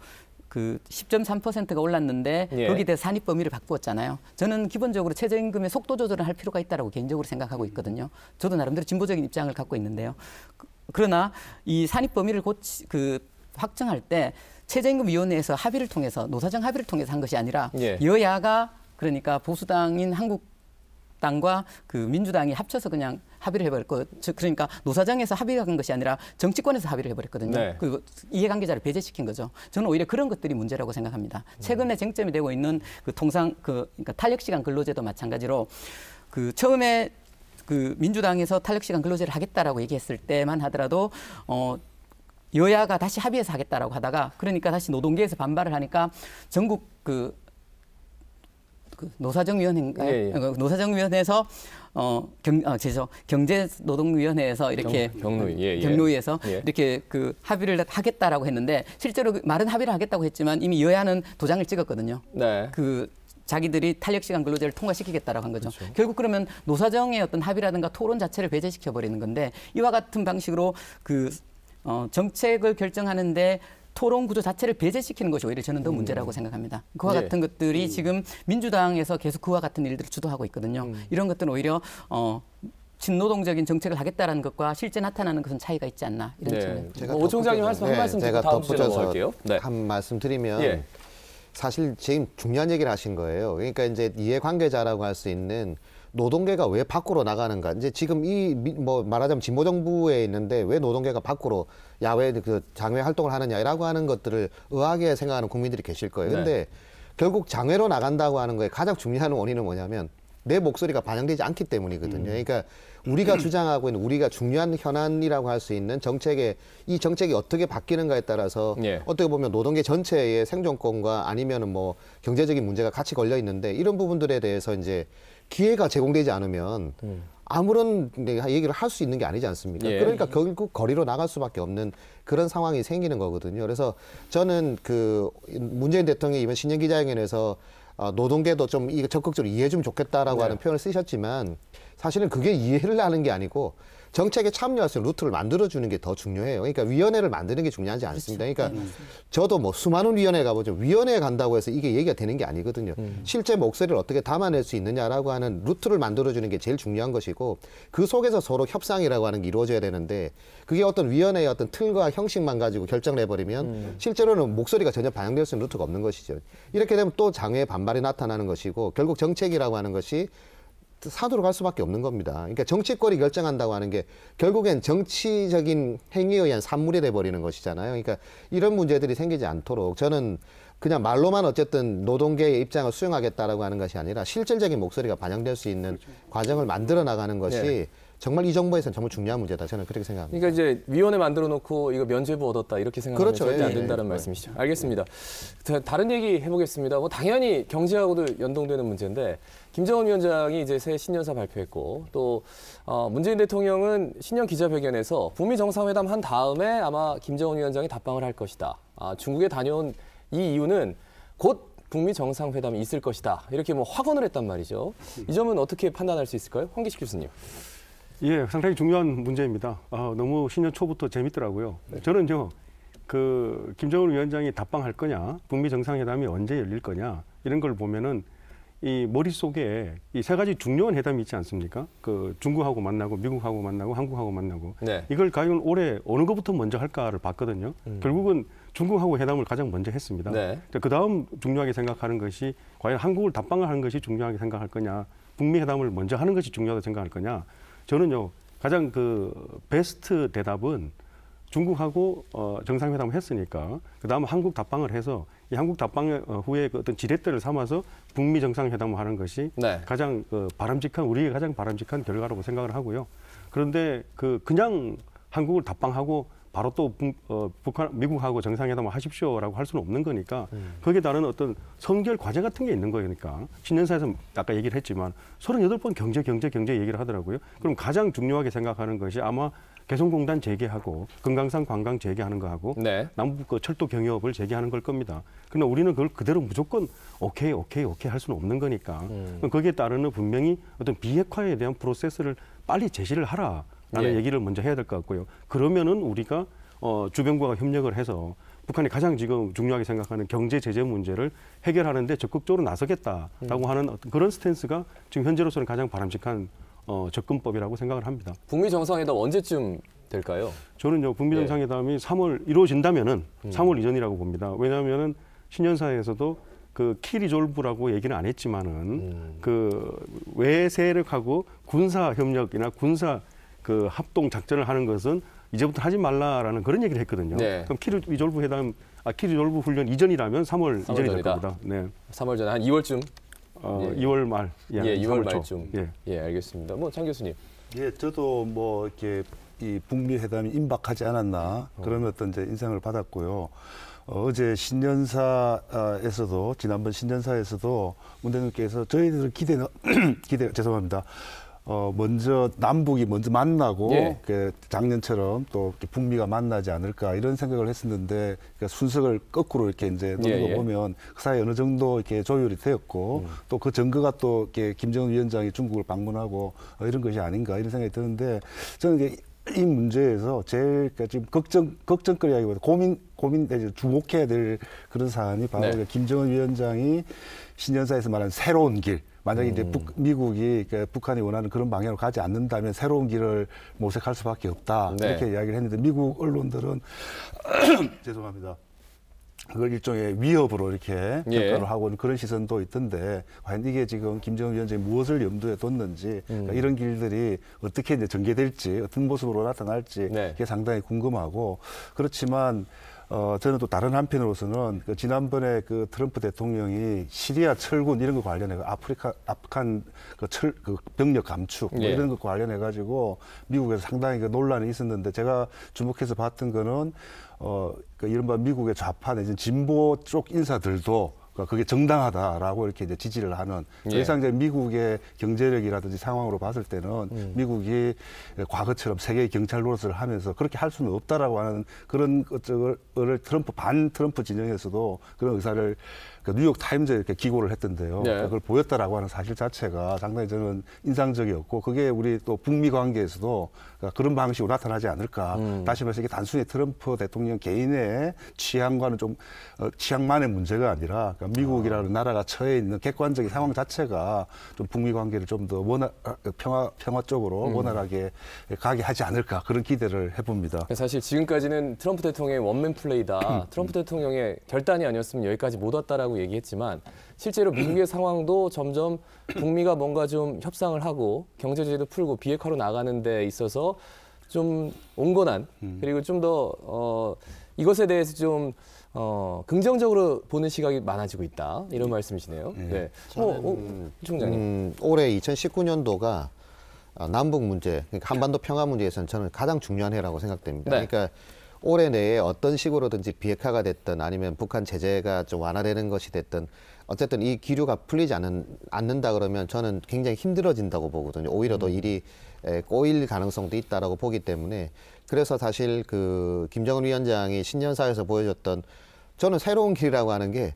그 10.3%가 올랐는데 예. 거기에 대해 서 산입 범위를 바꾸었잖아요. 저는 기본적으로 최저임금의 속도 조절을 할 필요가 있다고 개인적으로 생각하고 있거든요. 저도 나름대로 진보적인 입장을 갖고 있는데요. 그, 그러나 이 산입 범위를 고치, 그 확정할 때 최저임금위원회에서 합의를 통해서 노사정 합의를 통해서 한 것이 아니라 예. 여야가 그러니까 보수당인 한국당과 그 민주당이 합쳐서 그냥 합의를 해버렸고 즉 그러니까 노사정에서 합의한 가 것이 아니라 정치권에서 합의를 해버렸거든요. 네. 그 이해관계자를 배제시킨 거죠. 저는 오히려 그런 것들이 문제라고 생각합니다. 음. 최근에 쟁점이 되고 있는 그 통상 그 그러니까 탄력시간 근로제도 마찬가지로 그 처음에 그 민주당에서 탄력시간 근로제를 하겠다라고 얘기했을 때만 하더라도 어 여야가 다시 합의해서 하겠다라고 하다가 그러니까 다시 노동계에서 반발을 하니까 전국 그, 그노사정위원회인가 예, 예. 그 노사정위원회에서 어, 경, 아, 죄송, 경제노동위원회에서 이렇게 경, 로위 예, 예. 경로위에서 예. 이렇게 그 합의를 하겠다라고 했는데 실제로 말은 그 합의를 하겠다고 했지만 이미 여야는 도장을 찍었거든요. 네. 그 자기들이 탄력시간 근로제를 통과시키겠다라고 한 거죠. 그렇죠. 결국 그러면 노사정의 어떤 합의라든가 토론 자체를 배제시켜 버리는 건데 이와 같은 방식으로 그 어, 정책을 결정하는데 토론 구조 자체를 배제시키는 것이 오히려 저는 더 음. 문제라고 음. 생각합니다. 그와 예. 같은 것들이 음. 지금 민주당에서 계속 그와 같은 일들을 주도하고 있거든요. 음. 이런 것들은 오히려 어, 진노동적인 정책을 하겠다라는 것과 실제 나타나는 것은 차이가 있지 않나 이런 네. 제가 오 총장님 말씀 한 네, 말씀 제가 덧붙여서 네. 한 말씀 드리면 예. 사실 지금 중요한 얘기를 하신 거예요. 그러니까 이제 이해 관계자라고 할 수 있는 노동계가 왜 밖으로 나가는가. 이제 지금 이 뭐 말하자면 진보 정부에 있는데 왜 노동계가 밖으로 야외 그 장외 활동을 하느냐라고 하는 것들을 의아하게 생각하는 국민들이 계실 거예요. 네. 근데 결국 장외로 나간다고 하는 거에 가장 중요한 원인은 뭐냐면 내 목소리가 반영되지 않기 때문이거든요. 음. 그러니까 우리가 주장하고 있는 우리가 중요한 현안이라고 할 수 있는 정책의 이 정책이 어떻게 바뀌는가에 따라서 예. 어떻게 보면 노동계 전체의 생존권과 아니면은 뭐 경제적인 문제가 같이 걸려 있는데 이런 부분들에 대해서 이제 기회가 제공되지 않으면 음. 아무런 얘기를 할 수 있는 게 아니지 않습니까? 예. 그러니까 결국 거리로 나갈 수밖에 없는 그런 상황이 생기는 거거든요. 그래서 저는 그 문재인 대통령이 이번 신년 기자회견에서 어, 노동계도 좀 적극적으로 이해해 주면 좋겠다라고 네. 하는 표현을 쓰셨지만 사실은 그게 이해를 하는 게 아니고 정책에 참여할 수 있는 루트를 만들어주는 게 더 중요해요. 그러니까 위원회를 만드는 게 중요하지 그렇죠. 않습니다. 그러니까 그 저도 뭐 수많은 위원회 가보죠. 위원회에 간다고 해서 이게 얘기가 되는 게 아니거든요. 음. 실제 목소리를 어떻게 담아낼 수 있느냐라고 하는 루트를 만들어주는 게 제일 중요한 것이고 그 속에서 서로 협상이라고 하는 게 이루어져야 되는데 그게 어떤 위원회의 어떤 틀과 형식만 가지고 결정을 해버리면 음. 실제로는 목소리가 전혀 반영될 수 있는 루트가 없는 것이죠. 이렇게 되면 또 장외의 반발이 나타나는 것이고 결국 정책이라고 하는 것이 사도로 갈 수밖에 없는 겁니다. 그러니까 정치권이 결정한다고 하는 게 결국엔 정치적인 행위에 의한 산물이 돼버리는 것이잖아요. 그러니까 이런 문제들이 생기지 않도록 저는 그냥 말로만 어쨌든 노동계의 입장을 수용하겠다라고 하는 것이 아니라 실질적인 목소리가 반영될 수 있는 그렇죠. 과정을 만들어 나가는 것이 네. 정말 이 정부에서는 정말 중요한 문제다. 저는 그렇게 생각합니다. 그러니까 이제 위원회 만들어 놓고 이거 면죄부 얻었다 이렇게 생각하면 그렇죠. 절대 안 예, 예, 된다는 예, 예. 말씀이시죠. 알겠습니다. 자, 다른 얘기 해보겠습니다. 뭐 당연히 경제하고도 연동되는 문제인데 김정은 위원장이 이제 새 신년사 발표했고 또 어, 문재인 대통령은 신년 기자회견에서 북미 정상회담 한 다음에 아마 김정은 위원장이 답방을 할 것이다. 아, 중국에 다녀온 이 이유는 곧 북미 정상회담이 있을 것이다. 이렇게 뭐 확언을 했단 말이죠. 이 점은 어떻게 판단할 수 있을까요? 황기식 교수님. 예, 상당히 중요한 문제입니다. 아, 너무 신년 초부터 재밌더라고요. 네. 저는 저, 그 김정은 위원장이 답방할 거냐, 북미 정상회담이 언제 열릴 거냐 이런 걸 보면은 이 머릿속에 이 세 가지 중요한 회담이 있지 않습니까? 그 중국하고 만나고 미국하고 만나고 한국하고 만나고 네. 이걸 과연 올해 어느 것부터 먼저 할까를 봤거든요. 음. 결국은 중국하고 회담을 가장 먼저 했습니다. 네. 그 다음 중요하게 생각하는 것이 과연 한국을 답방을 하는 것이 중요하게 생각할 거냐, 북미 회담을 먼저 하는 것이 중요하다고 생각할 거냐 저는요 가장 그 베스트 대답은 중국하고 어, 정상회담을 했으니까 그 다음 에 한국 답방을 해서 이 한국 답방 어, 후에 그 어떤 지렛대를 삼아서 북미 정상회담을 하는 것이 네. 가장 그 바람직한 우리의 가장 바람직한 결과라고 생각을 하고요. 그런데 그 그냥 한국을 답방하고 바로 또 어, 북한 미국하고 정상회담을 하십시오라고 할 수는 없는 거니까 음. 거기에 따른 어떤 선결 과제 같은 게 있는 거니까 그러니까 신년사에서 아까 얘기를 했지만 38번 경제 경제 경제 얘기를 하더라고요. 그럼 가장 중요하게 생각하는 것이 아마 개성공단 재개하고 금강산 관광 재개하는 거하고 네. 남북 그 철도 경협을 재개하는 걸 겁니다. 그러나 우리는 그걸 그대로 무조건 오케이 오케이 오케이 할 수는 없는 거니까 음. 거기에 따르는 분명히 어떤 비핵화에 대한 프로세스를 빨리 제시를 하라. 예. 라는 예. 얘기를 먼저 해야 될 것 같고요. 그러면은 우리가 어, 주변국과 협력을 해서 북한이 가장 지금 중요하게 생각하는 경제 제재 문제를 해결하는데 적극적으로 나서겠다라고 음. 하는 그런 스탠스가 지금 현재로서는 가장 바람직한 어, 접근법이라고 생각을 합니다. 북미 정상회담 언제쯤 될까요? 저는요 북미 예. 정상회담이 예. 3월 이루어진다면은 음. 3월 이전이라고 봅니다. 왜냐하면은 신년사에서도 그 키리졸브라고 얘기는 안 했지만은 음. 그 외세력하고 군사 협력이나 군사 그 합동 작전을 하는 것은 이제부터 하지 말라라는 그런 얘기를 했거든요. 네. 그럼 키르 졸브 회담, 아 키르 졸브 훈련 이전이라면 3월, 3월 이전이 될 겁니다. 네. 3월 전에 한 2월쯤. 어, 예. 2월 말. 예, 예 2월 말쯤. 예. 예, 알겠습니다. 뭐 장 교수님. 예, 저도 뭐 이렇게 이 북미 회담이 임박하지 않았나 그런 어떤 이제 인상을 받았고요. 어, 어제 신년사에서도 지난번 신년사에서도 문 대통령께서 저희들 기대는 기대 죄송합니다. 어, 먼저 남북이 먼저 만나고 예. 그 작년처럼 또 북미가 만나지 않을까 이런 생각을 했었는데 그까 그러니까 순서를 거꾸로 이렇게 이제 예, 놓는 거 예. 보면 그 사이 어느 정도 이렇게 조율이 되었고 음. 또그 증거가 또 이렇게 김정은 위원장이 중국을 방문하고 어, 이런 것이 아닌가 이런 생각이 드는데 저는 이게 이 문제에서 제일 그러니까 지금 걱정 걱정거리하기보다 고민 고민되지 주목해야 될 그런 사안이 바로 네. 그 김정은 위원장이 신년사에서 말한 새로운 길 만약에 음. 이제 북, 미국이 그 북한이 원하는 그런 방향으로 가지 않는다면 새로운 길을 모색할 수밖에 없다 네. 이렇게 이야기를 했는데 미국 언론들은 죄송합니다. 그걸 일종의 위협으로 이렇게 예. 평가를 예. 하고 있는 그런 시선도 있던데 과연 이게 지금 김정은 위원장이 무엇을 염두에 뒀는지 그러니까 음. 그러니까 이런 길들이 어떻게 이제 전개될지 어떤 모습으로 나타날지 네. 이게 상당히 궁금하고 그렇지만 어, 저는 또 다른 한편으로서는 그 지난번에 그 트럼프 대통령이 시리아 철군 이런 거 관련해 그 아프리카 아프간 그철그 그 병력 감축 뭐 네. 이런 것 관련해 가지고 미국에서 상당히 그 논란이 있었는데 제가 주목해서 봤던 거는 어그 이른바 미국의 좌파 내지 진보 쪽 인사들도 그러니까 그게 정당하다라고 이렇게 이제 지지를 하는 더 예. 이상 이제 미국의 경제력이라든지 상황으로 봤을 때는 음. 미국이 과거처럼 세계의 경찰 노릇을 하면서 그렇게 할 수는 없다라고 하는 그런 것을 트럼프 반 트럼프 진영에서도 그런 의사를 그 뉴욕 타임즈에 이렇게 기고를 했던데요. 네. 그러니까 그걸 보였다라고 하는 사실 자체가 상당히 저는 인상적이었고 그게 우리 또 북미 관계에서도 그러니까 그런 방식으로 나타나지 않을까. 음. 다시 말해서 이게 단순히 트럼프 대통령 개인의 취향과는 좀 어, 취향만의 문제가 아니라 그러니까 미국이라는 아. 나라가 처해 있는 객관적인 상황 자체가 좀 북미 관계를 좀 더 원활 어, 어, 평화 평화 쪽으로 음. 원활하게 가게 하지 않을까 그런 기대를 해봅니다. 사실 지금까지는 트럼프 대통령의 원맨 플레이다. 음. 트럼프 대통령의 결단이 아니었으면 여기까지 못 왔다라고. 있다고 얘기했지만 실제로 미국의 상황도 점점 북미가 뭔가 좀 협상을 하고 경제 제도 풀고 비핵화로 나가는 데 있어서 좀 온건한 음. 그리고 좀 더 어, 이것에 대해서 좀 어, 긍정적으로 보는 시각이 많아지고 있다 이런 네. 말씀이시네요. 네. 네. 어, 어, 총장님 음, 올해 2019년도가 아, 남북 문제, 그러니까 한반도 평화 문제에서는 저는 가장 중요한 해라고 생각됩니다. 네. 그러니까 올해 내에 어떤 식으로든지 비핵화가 됐든 아니면 북한 제재가 좀 완화되는 것이 됐든 어쨌든 이 기류가 풀리지 않는, 않는다 그러면 저는 굉장히 힘들어진다고 보거든요. 오히려 더 음. 일이 꼬일 가능성도 있다라고 보기 때문에 그래서 사실 그 김정은 위원장이 신년사에서 보여줬던 저는 새로운 길이라고 하는 게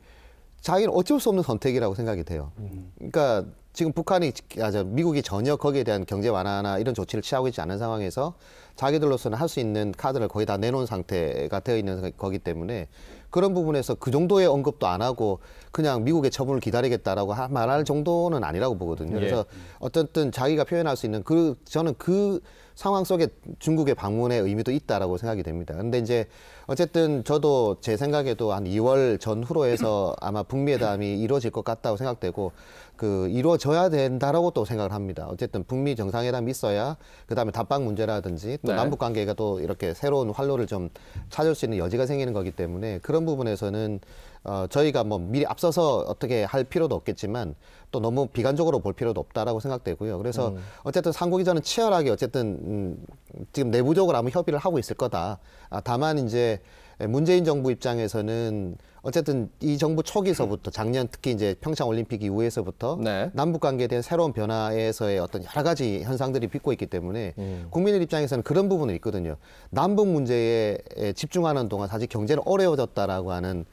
자기는 어쩔 수 없는 선택이라고 생각이 돼요. 음. 그러니까 지금 북한이 아, 저 미국이 전혀 거기에 대한 경제 완화나 이런 조치를 취하고 있지 않은 상황에서 자기들로서는 할 수 있는 카드를 거의 다 내놓은 상태가 되어 있는 거기 때문에 그런 부분에서 그 정도의 언급도 안 하고 그냥 미국의 처분을 기다리겠다라고 말할 정도는 아니라고 보거든요. 예. 그래서 어쨌든 자기가 표현할 수 있는 그 저는 그 상황 속에 중국의 방문의 의미도 있다라고 생각이 됩니다. 근데 이제 어쨌든 저도 제 생각에도 한 2월 전후로 해서 아마 북미회담이 이루어질 것 같다고 생각되고 그 이루어져야 된다라고 또 생각을 합니다. 어쨌든 북미 정상회담이 있어야 그다음에 답방 문제라든지 또 네. 남북 관계가 또 이렇게 새로운 활로를 좀 찾을 수 있는 여지가 생기는 거기 때문에 그런 부분에서는 어, 저희가 뭐 미리 앞서서 어떻게 할 필요도 없겠지만 또 너무 비관적으로 볼 필요도 없다라고 생각되고요. 그래서 음. 어쨌든 상고기 전은 치열하게 어쨌든 음, 지금 내부적으로 아무 협의를 하고 있을 거다. 아, 다만 이제 문재인 정부 입장에서는 어쨌든 이 정부 초기서부터 작년 특히 이제 평창 올림픽 이후에서부터 네. 남북 관계에 대한 새로운 변화에서의 어떤 여러 가지 현상들이 빚고 있기 때문에 음. 국민들 입장에서는 그런 부분은 있거든요. 남북 문제에 집중하는 동안 사실 경제는 어려워졌다라고 하는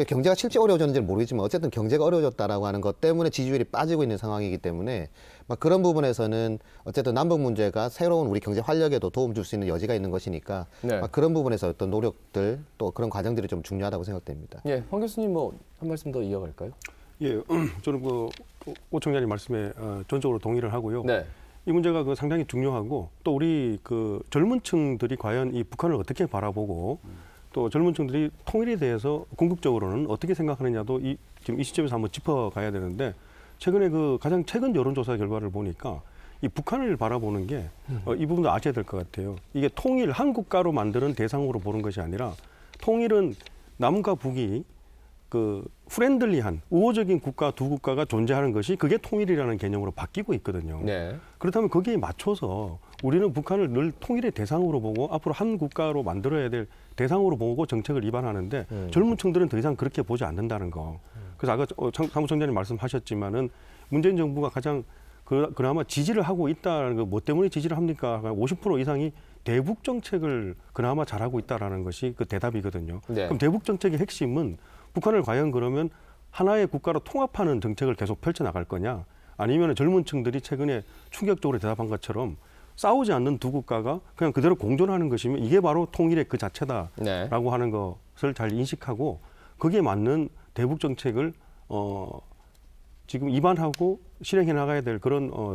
그러니까 경제가 실제 어려워졌는지는 모르겠지만 어쨌든 경제가 어려워졌다라고 하는 것 때문에 지지율이 빠지고 있는 상황이기 때문에 막 그런 부분에서는 어쨌든 남북 문제가 새로운 우리 경제 활력에도 도움 줄 수 있는 여지가 있는 것이니까 네. 그런 부분에서 어떤 노력들 또 그런 과정들이 좀 중요하다고 생각됩니다. 예, 황 교수님 뭐 한 말씀 더 이어갈까요? 예, 저는 그 뭐 오청장님 말씀에 어, 전적으로 동의를 하고요. 네. 이 문제가 그 상당히 중요하고 또 우리 그 젊은 층들이 과연 이 북한을 어떻게 바라보고 음. 또 젊은 층들이 통일에 대해서 궁극적으로는 어떻게 생각하느냐도 이, 지금 이 시점에서 한번 짚어가야 되는데 최근에 그 가장 최근 여론조사 결과를 보니까 이 북한을 바라보는 게이 음. 어, 부분도 아셔야 될 것 같아요. 이게 통일 한 국가로 만드는 대상으로 보는 것이 아니라 통일은 남과 북이 그 프렌들리한 우호적인 국가 두 국가가 존재하는 것이 그게 통일이라는 개념으로 바뀌고 있거든요. 네. 그렇다면 거기에 맞춰서 우리는 북한을 늘 통일의 대상으로 보고 앞으로 한 국가로 만들어야 될 대상으로 보고 정책을 입안하는데 음. 네. 젊은 층들은 더 이상 그렇게 보지 않는다는 거. 그래서 아까 어, 사무총장님 말씀하셨지만은 문재인 정부가 가장 그, 그나마 지지를 하고 있다는 거뭐 때문에 지지를 합니까? 50% 그러니까 이상이 대북 정책을 그나마 잘하고 있다라는 것이 그 대답이거든요. 네. 그럼 대북 정책의 핵심은 북한을 과연 그러면 하나의 국가로 통합하는 정책을 계속 펼쳐 나갈 거냐? 아니면 젊은 층들이 최근에 충격적으로 대답한 것처럼 싸우지 않는 두 국가가 그냥 그대로 공존하는 것이면 이게 바로 통일의 그 자체다라고 네. 하는 것을 잘 인식하고 거기에 맞는 대북 정책을 어, 지금 입안하고 실행해 나가야 될 그런 어,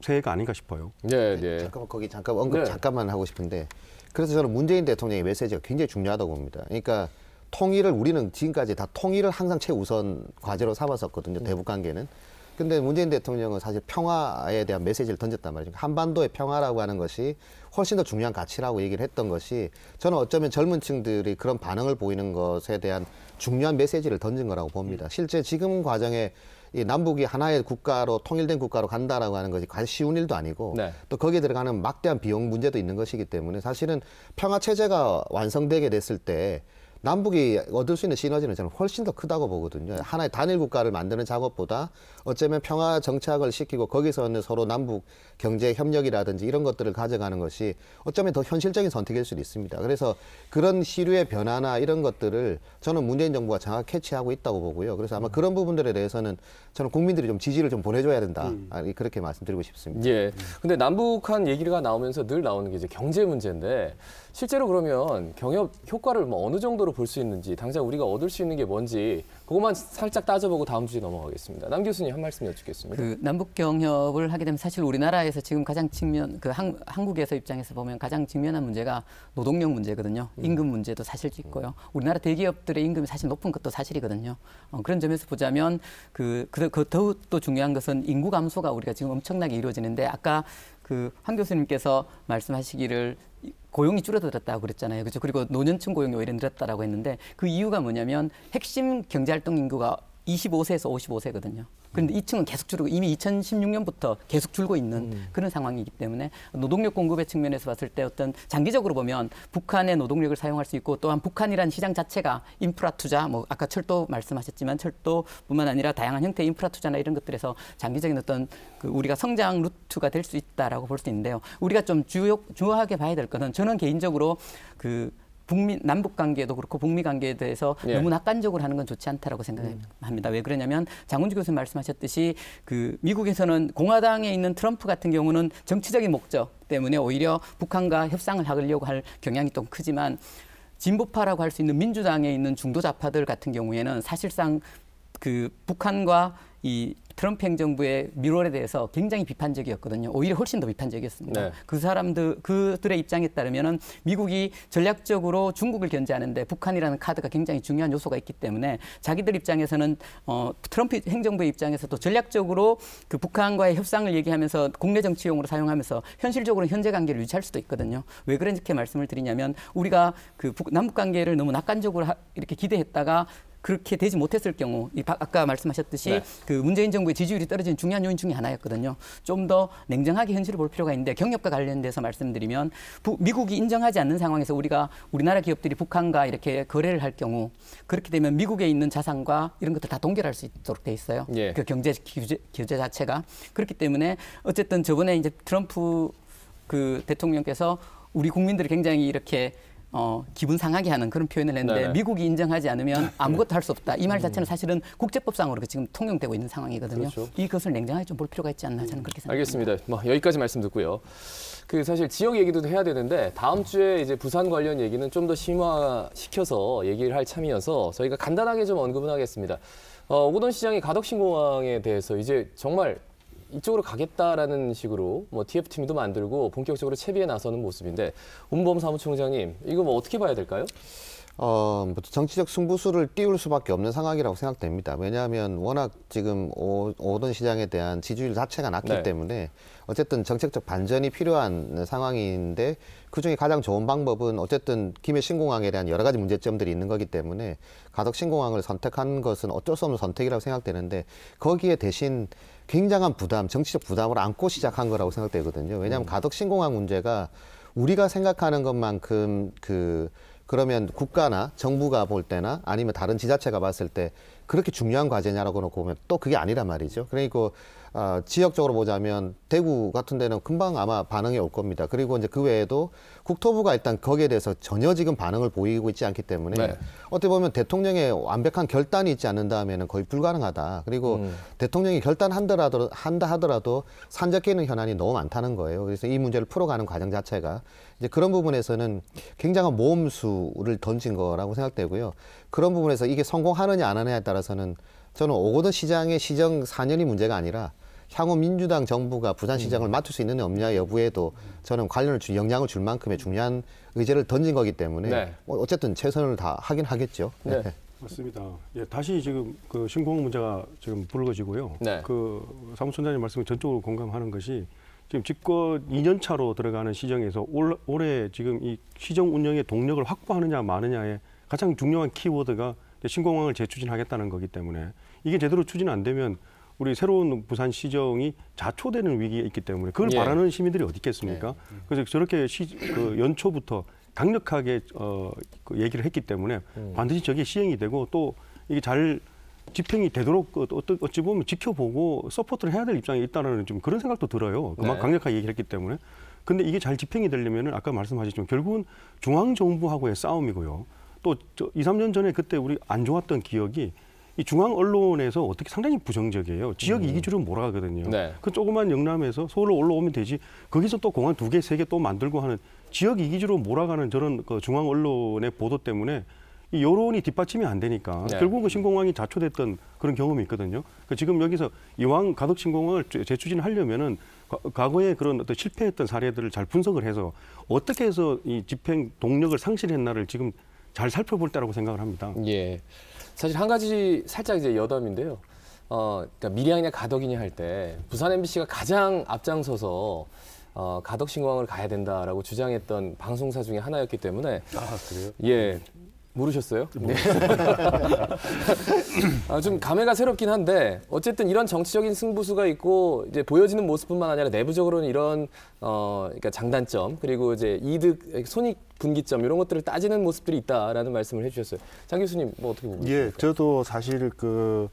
새해가 아닌가 싶어요. 네, 네, 네. 잠깐만 거기 잠깐 언급 네. 잠깐만 하고 싶은데 그래서 저는 문재인 대통령의 메시지가 굉장히 중요하다고 봅니다. 그러니까 통일을 우리는 지금까지 다 통일을 항상 최우선 과제로 삼았었거든요. 음. 대북 관계는. 근데 문재인 대통령은 사실 평화에 대한 메시지를 던졌단 말이죠. 그러니까 한반도의 평화라고 하는 것이 훨씬 더 중요한 가치라고 얘기를 했던 것이 저는 어쩌면 젊은 층들이 그런 반응을 보이는 것에 대한 중요한 메시지를 던진 거라고 봅니다. 음. 실제 지금 과정에 이 남북이 하나의 국가로 통일된 국가로 간다라고 하는 것이 과연 쉬운 일도 아니고 네. 또 거기에 들어가는 막대한 비용 문제도 있는 것이기 때문에 사실은 평화 체제가 완성되게 됐을 때 남북이 얻을 수 있는 시너지는 저는 훨씬 더 크다고 보거든요. 하나의 단일 국가를 만드는 작업보다 어쩌면 평화 정착을 시키고 거기서는 서로 남북 경제 협력이라든지 이런 것들을 가져가는 것이 어쩌면 더 현실적인 선택일 수도 있습니다. 그래서 그런 시류의 변화나 이런 것들을 저는 문재인 정부가 장악 캐치하고 있다고 보고요. 그래서 아마 그런 부분들에 대해서는 저는 국민들이 좀 지지를 좀 보내줘야 된다. 음. 아, 그렇게 말씀드리고 싶습니다. 예. 근데 남북한 얘기가 나오면서 늘 나오는 게 이제 경제 문제인데 실제로 그러면 경협 효과를 뭐 어느 정도로 볼 수 있는지 당장 우리가 얻을 수 있는 게 뭔지 그것만 살짝 따져보고 다음 주에 넘어가겠습니다. 남 교수님 한 말씀 여쭙겠습니다. 그 남북 경협을 하게 되면 사실 우리나라에서 지금 가장 직면 그 한, 국에서 입장에서 보면 가장 직면한 문제가 노동력 문제거든요. 음. 임금 문제도 사실 있고요. 음. 우리나라 대기업들의 임금이 사실 높은 것도 사실이거든요. 어, 그런 점에서 보자면 그, 그, 그 더욱 또 중요한 것은 인구 감소가 우리가 지금 엄청나게 이루어지는데 아까 그황 교수님께서 말씀하시기를 고용이 줄어들었다고 그랬잖아요. 그죠? 그리고 노년층 고용이 오히려 늘었다라고 했는데 그 이유가 뭐냐면 핵심 경제활동 인구가 25세에서 55세거든요. 그런데 2 층은 계속 줄고 이미 2016년부터 계속 줄고 있는 음. 그런 상황이기 때문에 노동력 공급의 측면에서 봤을 때 어떤 장기적으로 보면 북한의 노동력을 사용할 수 있고 또한 북한이란 시장 자체가 인프라 투자 뭐 아까 철도 말씀하셨지만 철도뿐만 아니라 다양한 형태의 인프라 투자나 이런 것들에서 장기적인 어떤 그 우리가 성장 루트가 될 수 있다라고 볼 수 있는데요. 우리가 좀 주요, 주요하게 봐야 될 것은 저는 개인적으로 그 북미 남북 관계도 그렇고 북미 관계에 대해서 예. 너무 낙관적으로 하는 건 좋지 않다라고 생각합니다. 음. 왜 그러냐면 장훈주 교수 말씀하셨듯이 그 미국에서는 공화당에 있는 트럼프 같은 경우는 정치적인 목적 때문에 오히려 북한과 협상을 하려고 할 경향이 좀 크지만 진보파라고 할 수 있는 민주당에 있는 중도자파들 같은 경우에는 사실상 그 북한과 이 트럼프 행정부의 미월에 대해서 굉장히 비판적이었거든요. 오히려 훨씬 더 비판적이었습니다. 네. 그 사람들 그들의 입장에 따르면은 미국이 전략적으로 중국을 견제하는데 북한이라는 카드가 굉장히 중요한 요소가 있기 때문에 자기들 입장에서는 어, 트럼프 행정부의 입장에서도 전략적으로 그 북한과의 협상을 얘기하면서 국내 정치용으로 사용하면서 현실적으로 현재 관계를 유지할 수도 있거든요. 왜 그런지 이렇게 말씀을 드리냐면 우리가 그 북, 남북 관계를 너무 낙관적으로 하, 이렇게 기대했다가 그렇게 되지 못했을 경우 이 아까 말씀하셨듯이 네. 그 문재인 정부의 지지율이 떨어진 중요한 요인 중의 하나였거든요. 좀 더 냉정하게 현실을 볼 필요가 있는데 경협과 관련돼서 말씀드리면 부, 미국이 인정하지 않는 상황에서 우리가 우리나라 기업들이 북한과 이렇게 거래를 할 경우 그렇게 되면 미국에 있는 자산과 이런 것들 다 동결할 수 있도록 돼 있어요. 예. 그 경제 규제, 규제 자체가 그렇기 때문에 어쨌든 저번에 이제 트럼프 그 대통령께서 우리 국민들이 굉장히 이렇게 어, 기분 상하게 하는 그런 표현을 했는데 네네. 미국이 인정하지 않으면 네. 아무것도 할 수 없다. 이 말 자체는 사실은 국제법상으로 지금 통용되고 있는 상황이거든요. 그렇죠. 이것을 냉정하게 좀 볼 필요가 있지 않나 저는 그렇게 생각합니다. 알겠습니다. 뭐 여기까지 말씀 듣고요. 그 사실 지역 얘기도 해야 되는데 다음 주에 이제 부산 관련 얘기는 좀 더 심화시켜서 얘기를 할 참이어서 저희가 간단하게 좀 언급은 하겠습니다. 어, 오고돈 시장이 가덕신공항에 대해서 이제 정말 이쪽으로 가겠다라는 식으로 뭐 TF팀도 만들고 본격적으로 채비에 나서는 모습인데 운범 사무총장님 이거 뭐 어떻게 봐야 될까요? 어, 뭐 정치적 승부수를 띄울 수밖에 없는 상황이라고 생각됩니다. 왜냐하면 워낙 지금 오, 오던 시장에 대한 지지율 자체가 낮기 네. 때문에 어쨌든 정책적 반전이 필요한 상황인데 그중에 가장 좋은 방법은 어쨌든 김해 신공항에 대한 여러 가지 문제점들이 있는 거기 때문에 가덕 신공항을 선택한 것은 어쩔 수 없는 선택이라고 생각되는데 거기에 대신 굉장한 부담, 정치적 부담을 안고 시작한 거라고 생각되거든요. 왜냐하면 음. 가덕 신공항 문제가 우리가 생각하는 것만큼 그 그러면 국가나 정부가 볼 때나 아니면 다른 지자체가 봤을 때 그렇게 중요한 과제냐라고 놓고 보면 또 그게 아니란 말이죠. 그러니까 그 아, 지역적으로 보자면 대구 같은 데는 금방 아마 반응이 올 겁니다. 그리고 이제 그 외에도 국토부가 일단 거기에 대해서 전혀 지금 반응을 보이고 있지 않기 때문에 네. 어떻게 보면 대통령의 완벽한 결단이 있지 않는다면은 거의 불가능하다. 그리고 음. 대통령이 결단한다라도 한다 하더라도 산적해 있는 현안이 너무 많다는 거예요. 그래서 이 문제를 풀어가는 과정 자체가 이제 그런 부분에서는 굉장한 모험수를 던진 거라고 생각되고요. 그런 부분에서 이게 성공하느냐 안 하느냐에 따라서는 저는 오거돈 시장의 시정 4년이 문제가 아니라 향후 민주당 정부가 부산시장을 음. 맡을 수있는냐 없냐 여부에도 저는 관련을 주, 영향을 줄 만큼의 중요한 의제를 던진 거기 때문에 네. 뭐 어쨌든 최선을 다 하긴 하겠죠. 네. 네. 맞습니다. 예, 다시 지금 그 신공 문제가 지금 불거지고요. 네. 그 사무총장님 말씀 을 전적으로 공감하는 것이 지금 집권 2년 차로 들어가는 시정에서 올, 올해 지금 이 시정 운영의 동력을 확보하느냐 마느냐의 가장 중요한 키워드가 신공항을 재추진하겠다는 거기 때문에 이게 제대로 추진 안 되면 우리 새로운 부산 시정이 자초되는 위기에 있기 때문에 그걸 예. 바라는 시민들이 어디 있겠습니까? 예. 그래서 저렇게 시, 그 연초부터 강력하게 어, 그 얘기를 했기 때문에 음. 반드시 저게 시행이 되고 또 이게 잘 집행이 되도록 어, 어찌 보면 지켜보고 서포트를 해야 될 입장에 있다는 좀 그런 생각도 들어요. 그만 네. 강력하게 얘기를 했기 때문에. 근데 이게 잘 집행이 되려면 아까 말씀하셨지만 결국은 중앙정부하고의 싸움이고요. 또 2, 3년 전에 그때 우리 안 좋았던 기억이 이 중앙 언론에서 어떻게 상당히 부정적이에요. 지역 음. 이기주로 몰아가거든요. 네. 그 조그만 영남에서 서울로 올라오면 되지. 거기서 또 공항 두 개, 세 개 또 만들고 하는 지역 이기주로 몰아가는 저런 그 중앙 언론의 보도 때문에 이 여론이 뒷받침이 안 되니까 네. 결국 그 신공항이 자초됐던 그런 경험이 있거든요. 그 지금 여기서 이왕 가덕 신공항을 재추진하려면은 과거에 그런 어떤 실패했던 사례들을 잘 분석을 해서 어떻게 해서 이 집행 동력을 상실했나를 지금 잘 살펴볼 때라고 생각을 합니다. 예. 사실 한 가지 살짝 이제 여담인데요. 어, 그러니까 밀양이냐 가덕이냐 할 때 부산 MBC가 가장 앞장서서 어, 가덕 신공항을 가야 된다라고 주장했던 방송사 중에 하나였기 때문에 아 그래요? 예 모르셨어요? 네. 아, 좀 감회가 새롭긴 한데 어쨌든 이런 정치적인 승부수가 있고 이제 보여지는 모습뿐만 아니라 내부적으로는 이런 어 그러니까 장단점 그리고 이제 이득 손익 분기점 이런 것들을 따지는 모습들이 있다라는 말씀을 해주셨어요. 장 교수님 뭐 어떻게 보십니까 예, 저도 사실 그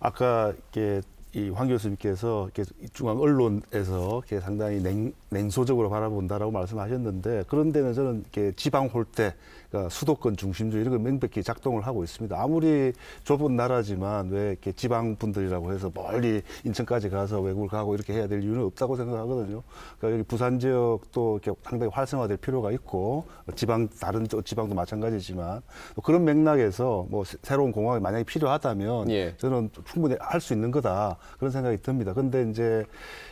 아까 이게 이황 교수님께서 이렇게 중앙 언론에서 이렇게 상당히 냉, 냉소적으로 바라본다라고 말씀하셨는데 그런 데는 저는 이렇게 지방 홀대 그러니까 수도권 중심주의 이런 걸 명백히 작동을 하고 있습니다. 아무리 좁은 나라지만 왜 이렇게 지방 분들이라고 해서 멀리 인천까지 가서 외국을 가고 이렇게 해야 될 이유는 없다고 생각하거든요. 그러니까 여기 부산 지역도 이렇게 상당히 활성화될 필요가 있고 지방 다른 지방도 마찬가지지만 그런 맥락에서 뭐 새로운 공항이 만약에 필요하다면 예. 저는 충분히 할 수 있는 거다 그런 생각이 듭니다. 근데 이제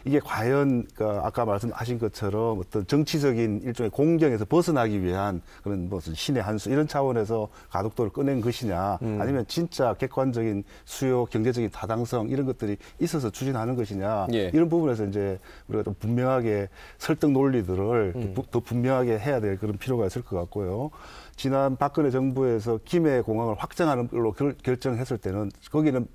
이게 과연 그러니까 아까 말씀하신 것처럼 어떤 정치적인 일종의 공경에서 벗어나기 위한 그런 무슨 신의 한수 이런 차원에서 가덕도를 꺼낸 것이냐 음. 아니면 진짜 객관적인 수요 경제적인 타당성 이런 것들이 있어서 추진하는 것이냐 예. 이런 부분에서 이제 우리가 좀 분명하게 설득 논리들을 음. 더 분명하게 해야 될 그런 필요가 있을 것 같고요. 지난 박근혜 정부에서 김해 공항을 확장하는 걸로 결, 결정했을 때는 거기는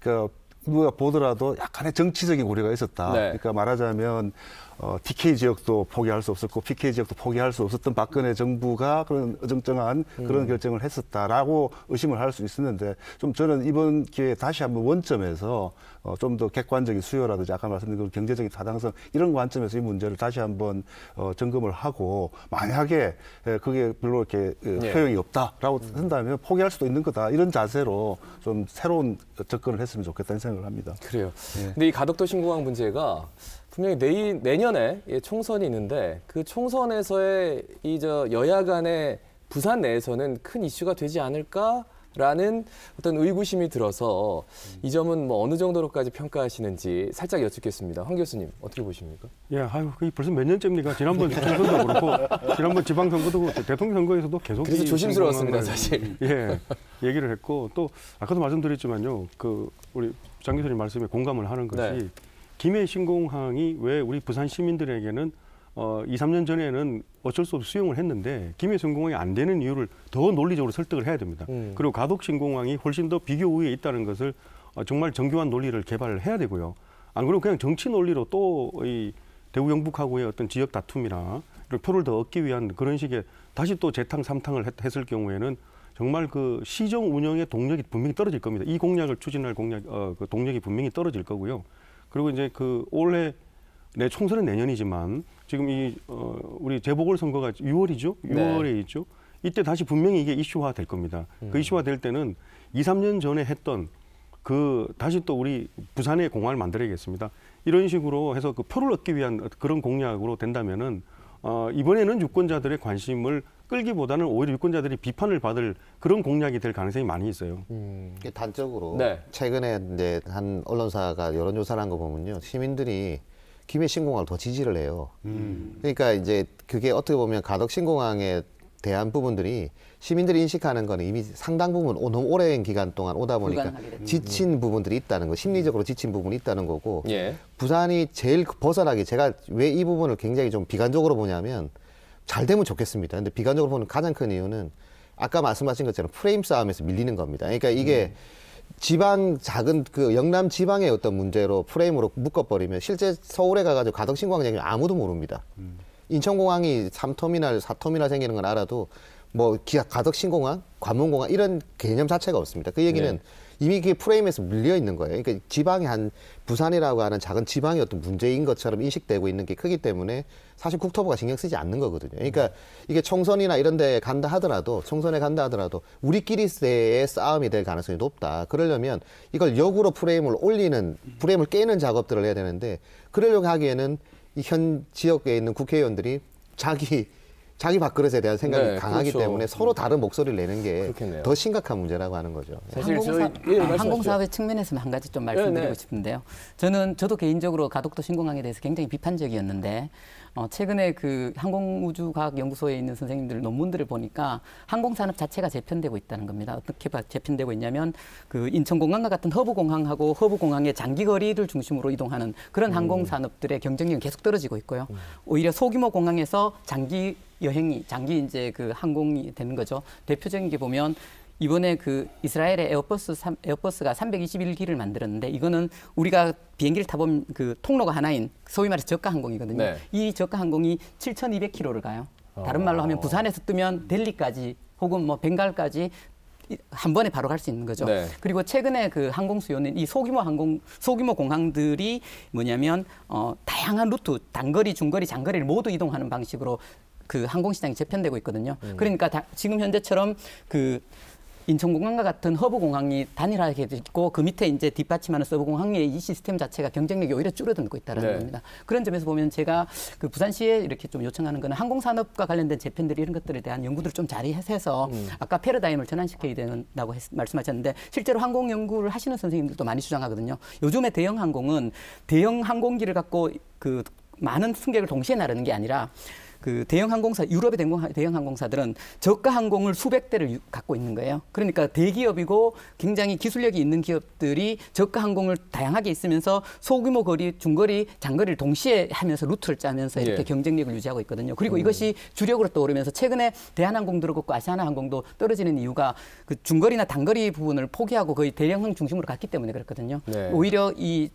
그 누가 보더라도 약간의 정치적인 우려가 있었다. 네. 그러니까 말하자면 어, DK 지역도 포기할 수 없었고 PK 지역도 포기할 수 없었던 박근혜 정부가 그런 어정쩡한 음. 그런 음. 결정을 했었다라고 의심을 할 수 있었는데 좀 저는 이번 기회에 다시 한번 원점에서 어, 좀 더 객관적인 수요라든지 아까 말씀드린 경제적인 타당성 이런 관점에서 이 문제를 다시 한번 어, 점검을 하고 만약에 에, 예, 그게 별로 이렇게 어, 네. 효용이 없다라고 한다면 포기할 수도 있는 거다 이런 자세로 좀 새로운 접근을 했으면 좋겠다는 생각을 합니다. 그래요. 예. 근데 이 가덕도 신공항 문제가 분명히 내일 내년에 총선이 있는데 그 총선에서의 이저 여야 간의 부산 내에서는 큰 이슈가 되지 않을까? 라는 어떤 의구심이 들어서 이 점은 뭐 어느 정도로까지 평가하시는지 살짝 여쭙겠습니다. 황 교수님 어떻게 보십니까? 예, 아유 그게 벌써 몇 년째입니까? 지난번 총선도 그렇고 지난번 지방선거도 그렇고 대통령 선거에서도 계속 그래서 조심스러웠습니다 사실. 예, 얘기를 했고 또 아까도 말씀드렸지만요, 그 우리 장 교수님 말씀에 공감을 하는 것이. 네. 김해 신공항이 왜 우리 부산 시민들에게는 어, 2, 3년 전에는 어쩔 수 없이 수용을 했는데 김해 신공항이 안 되는 이유를 더 논리적으로 설득을 해야 됩니다. 음. 그리고 가덕 신공항이 훨씬 더 비교 우위에 있다는 것을 어, 정말 정교한 논리를 개발을 해야 되고요. 안 그러면 그냥 정치 논리로 또이 대구 영북하고의 어떤 지역 다툼이나 표를 더 얻기 위한 그런 식의 다시 또 재탕 삼탕을 했, 했을 경우에는 정말 그 시정 운영의 동력이 분명히 떨어질 겁니다. 이 공약을 추진할 공약 어, 그 동력이 분명히 떨어질 거고요. 그리고 이제 그 올해 내 총선은 내년이지만 지금 이 어, 우리 재보궐 선거가 6월이죠. 6월에 네. 있죠. 이때 다시 분명히 이게 이슈화 될 겁니다. 그 음. 그 이슈화 될 때는 2, 3년 전에 했던 그 다시 또 우리 부산의 공항을 만들어야겠습니다. 이런 식으로 해서 그 표를 얻기 위한 그런 공약으로 된다면은 어, 이번에는 유권자들의 관심을 끌기보다는 오히려 유권자들이 비판을 받을 그런 공약이 될 가능성이 많이 있어요. 음. 단적으로 네. 최근에 이제 한 언론사가 여론조사를 한 거 보면요. 시민들이 김해 신공항을 더 지지를 해요. 음. 그러니까 이제 그게 어떻게 보면 가덕 신공항에 대한 부분들이 시민들이 인식하는 거는 이미 상당 부분 너무 오랜 기간 동안 오다 보니까 지친 음. 부분들이 있다는 거, 심리적으로 지친 부분이 있다는 거고 예. 부산이 제일 벗어나기 제가 왜 이 부분을 굉장히 좀 비관적으로 보냐면 잘 되면 좋겠습니다. 근데 비관적으로 보는 가장 큰 이유는 아까 말씀하신 것처럼 프레임 싸움에서 밀리는 겁니다. 그러니까 이게 음. 지방 작은 그 영남 지방의 어떤 문제로 프레임으로 묶어버리면 실제 서울에 가가지고 가덕 신공항장이 아무도 모릅니다. 음. 인천공항이 삼터미널사터미널 생기는 건 알아도 뭐 기아 가덕 신공항, 관문공항 이런 개념 자체가 없습니다. 그 얘기는 네. 이미 그게 프레임에서 밀려 있는 거예요. 그러니까 지방이한 부산이라고 하는 작은 지방이 어떤 문제인 것처럼 인식되고 있는 게 크기 때문에 사실 국토부가 신경 쓰지 않는 거거든요. 그러니까 이게 총선이나 이런 데 간다 하더라도 총선에 간다 하더라도 우리끼리의 싸움이 될 가능성이 높다. 그러려면 이걸 역으로 프레임을 올리는 프레임을 깨는 작업들을 해야 되는데 그러려고 하기에는 이 현 지역에 있는 국회의원들이 자기 자기 밥그릇에 대한 생각이 네, 강하기 그렇죠. 때문에 서로 음. 다른 목소리를 내는 게 더 심각한 문제라고 하는 거죠. 사실 항공사, 예, 항공사업의 측면에서한 가지 좀 말씀드리고 네, 네, 싶은데요. 저는 저도 개인적으로 가덕도 신공항에 대해서 굉장히 비판적이었는데 어, 최근에 그 항공우주과학연구소에 있는 선생님들 논문들을 보니까 항공산업 자체가 재편되고 있다는 겁니다. 어떻게 재편되고 있냐면 그 인천공항과 같은 허브공항하고 허브공항의 장기거리를 중심으로 이동하는 그런 음. 항공산업들의 경쟁력이 계속 떨어지고 있고요. 오히려 소규모 공항에서 장기 여행이 장기 이제 그 항공이 되는 거죠. 대표적인 게 보면 이번에 그 이스라엘의 에어버스 3, 에어버스가 321기를 만들었는데 이거는 우리가 비행기를 타본그 통로가 하나인 소위 말해서 저가 항공이거든요. 네. 이 저가 항공이 7,200km를 가요. 다른 어. 말로 하면 부산에서 뜨면 델리까지 혹은 뭐 벵갈까지 한 번에 바로 갈 수 있는 거죠. 네. 그리고 최근에 그 항공 수요는 이 소규모 항공 소규모 공항들이 뭐냐면 어 다양한 루트, 단거리, 중거리, 장거리를 모두 이동하는 방식으로 그 항공 시장이 재편되고 있거든요. 음. 그러니까 다, 지금 현재처럼 그 인천공항과 같은 허브 공항이 단일화하게 됐고 그 밑에 이제 뒷받침하는 서브 공항의 이 시스템 자체가 경쟁력이 오히려 줄어들고 있다는 네. 겁니다. 그런 점에서 보면 제가 그 부산시에 이렇게 좀 요청하는 거는 항공산업과 관련된 재편들 이런 것들에 대한 연구들을 좀 자리해서 음. 아까 패러다임을 전환시켜야 된다고 했, 말씀하셨는데 실제로 항공 연구를 하시는 선생님들도 많이 주장하거든요. 요즘에 대형 항공은 대형 항공기를 갖고 그 많은 승객을 동시에 나르는 게 아니라 그 대형 항공사 유럽의 대형 항공사들은 저가 항공을 수백 대를 갖고 있는 거예요. 그러니까 대기업이고 굉장히 기술력이 있는 기업들이 저가 항공을 다양하게 있으면서 소규모 거리, 중거리, 장거리를 동시에 하면서 루트를 짜면서 예. 이렇게 예. 경쟁력을 유지하고 있거든요. 그리고 음. 이것이 주력으로 떠오르면서 최근에 대한항공도 그렇고 아시아나항공도 떨어지는 이유가 그 중거리나 단거리 부분을 포기하고 거의 대량항 중심으로 갔기 때문에 그렇거든요. 네. 오히려 이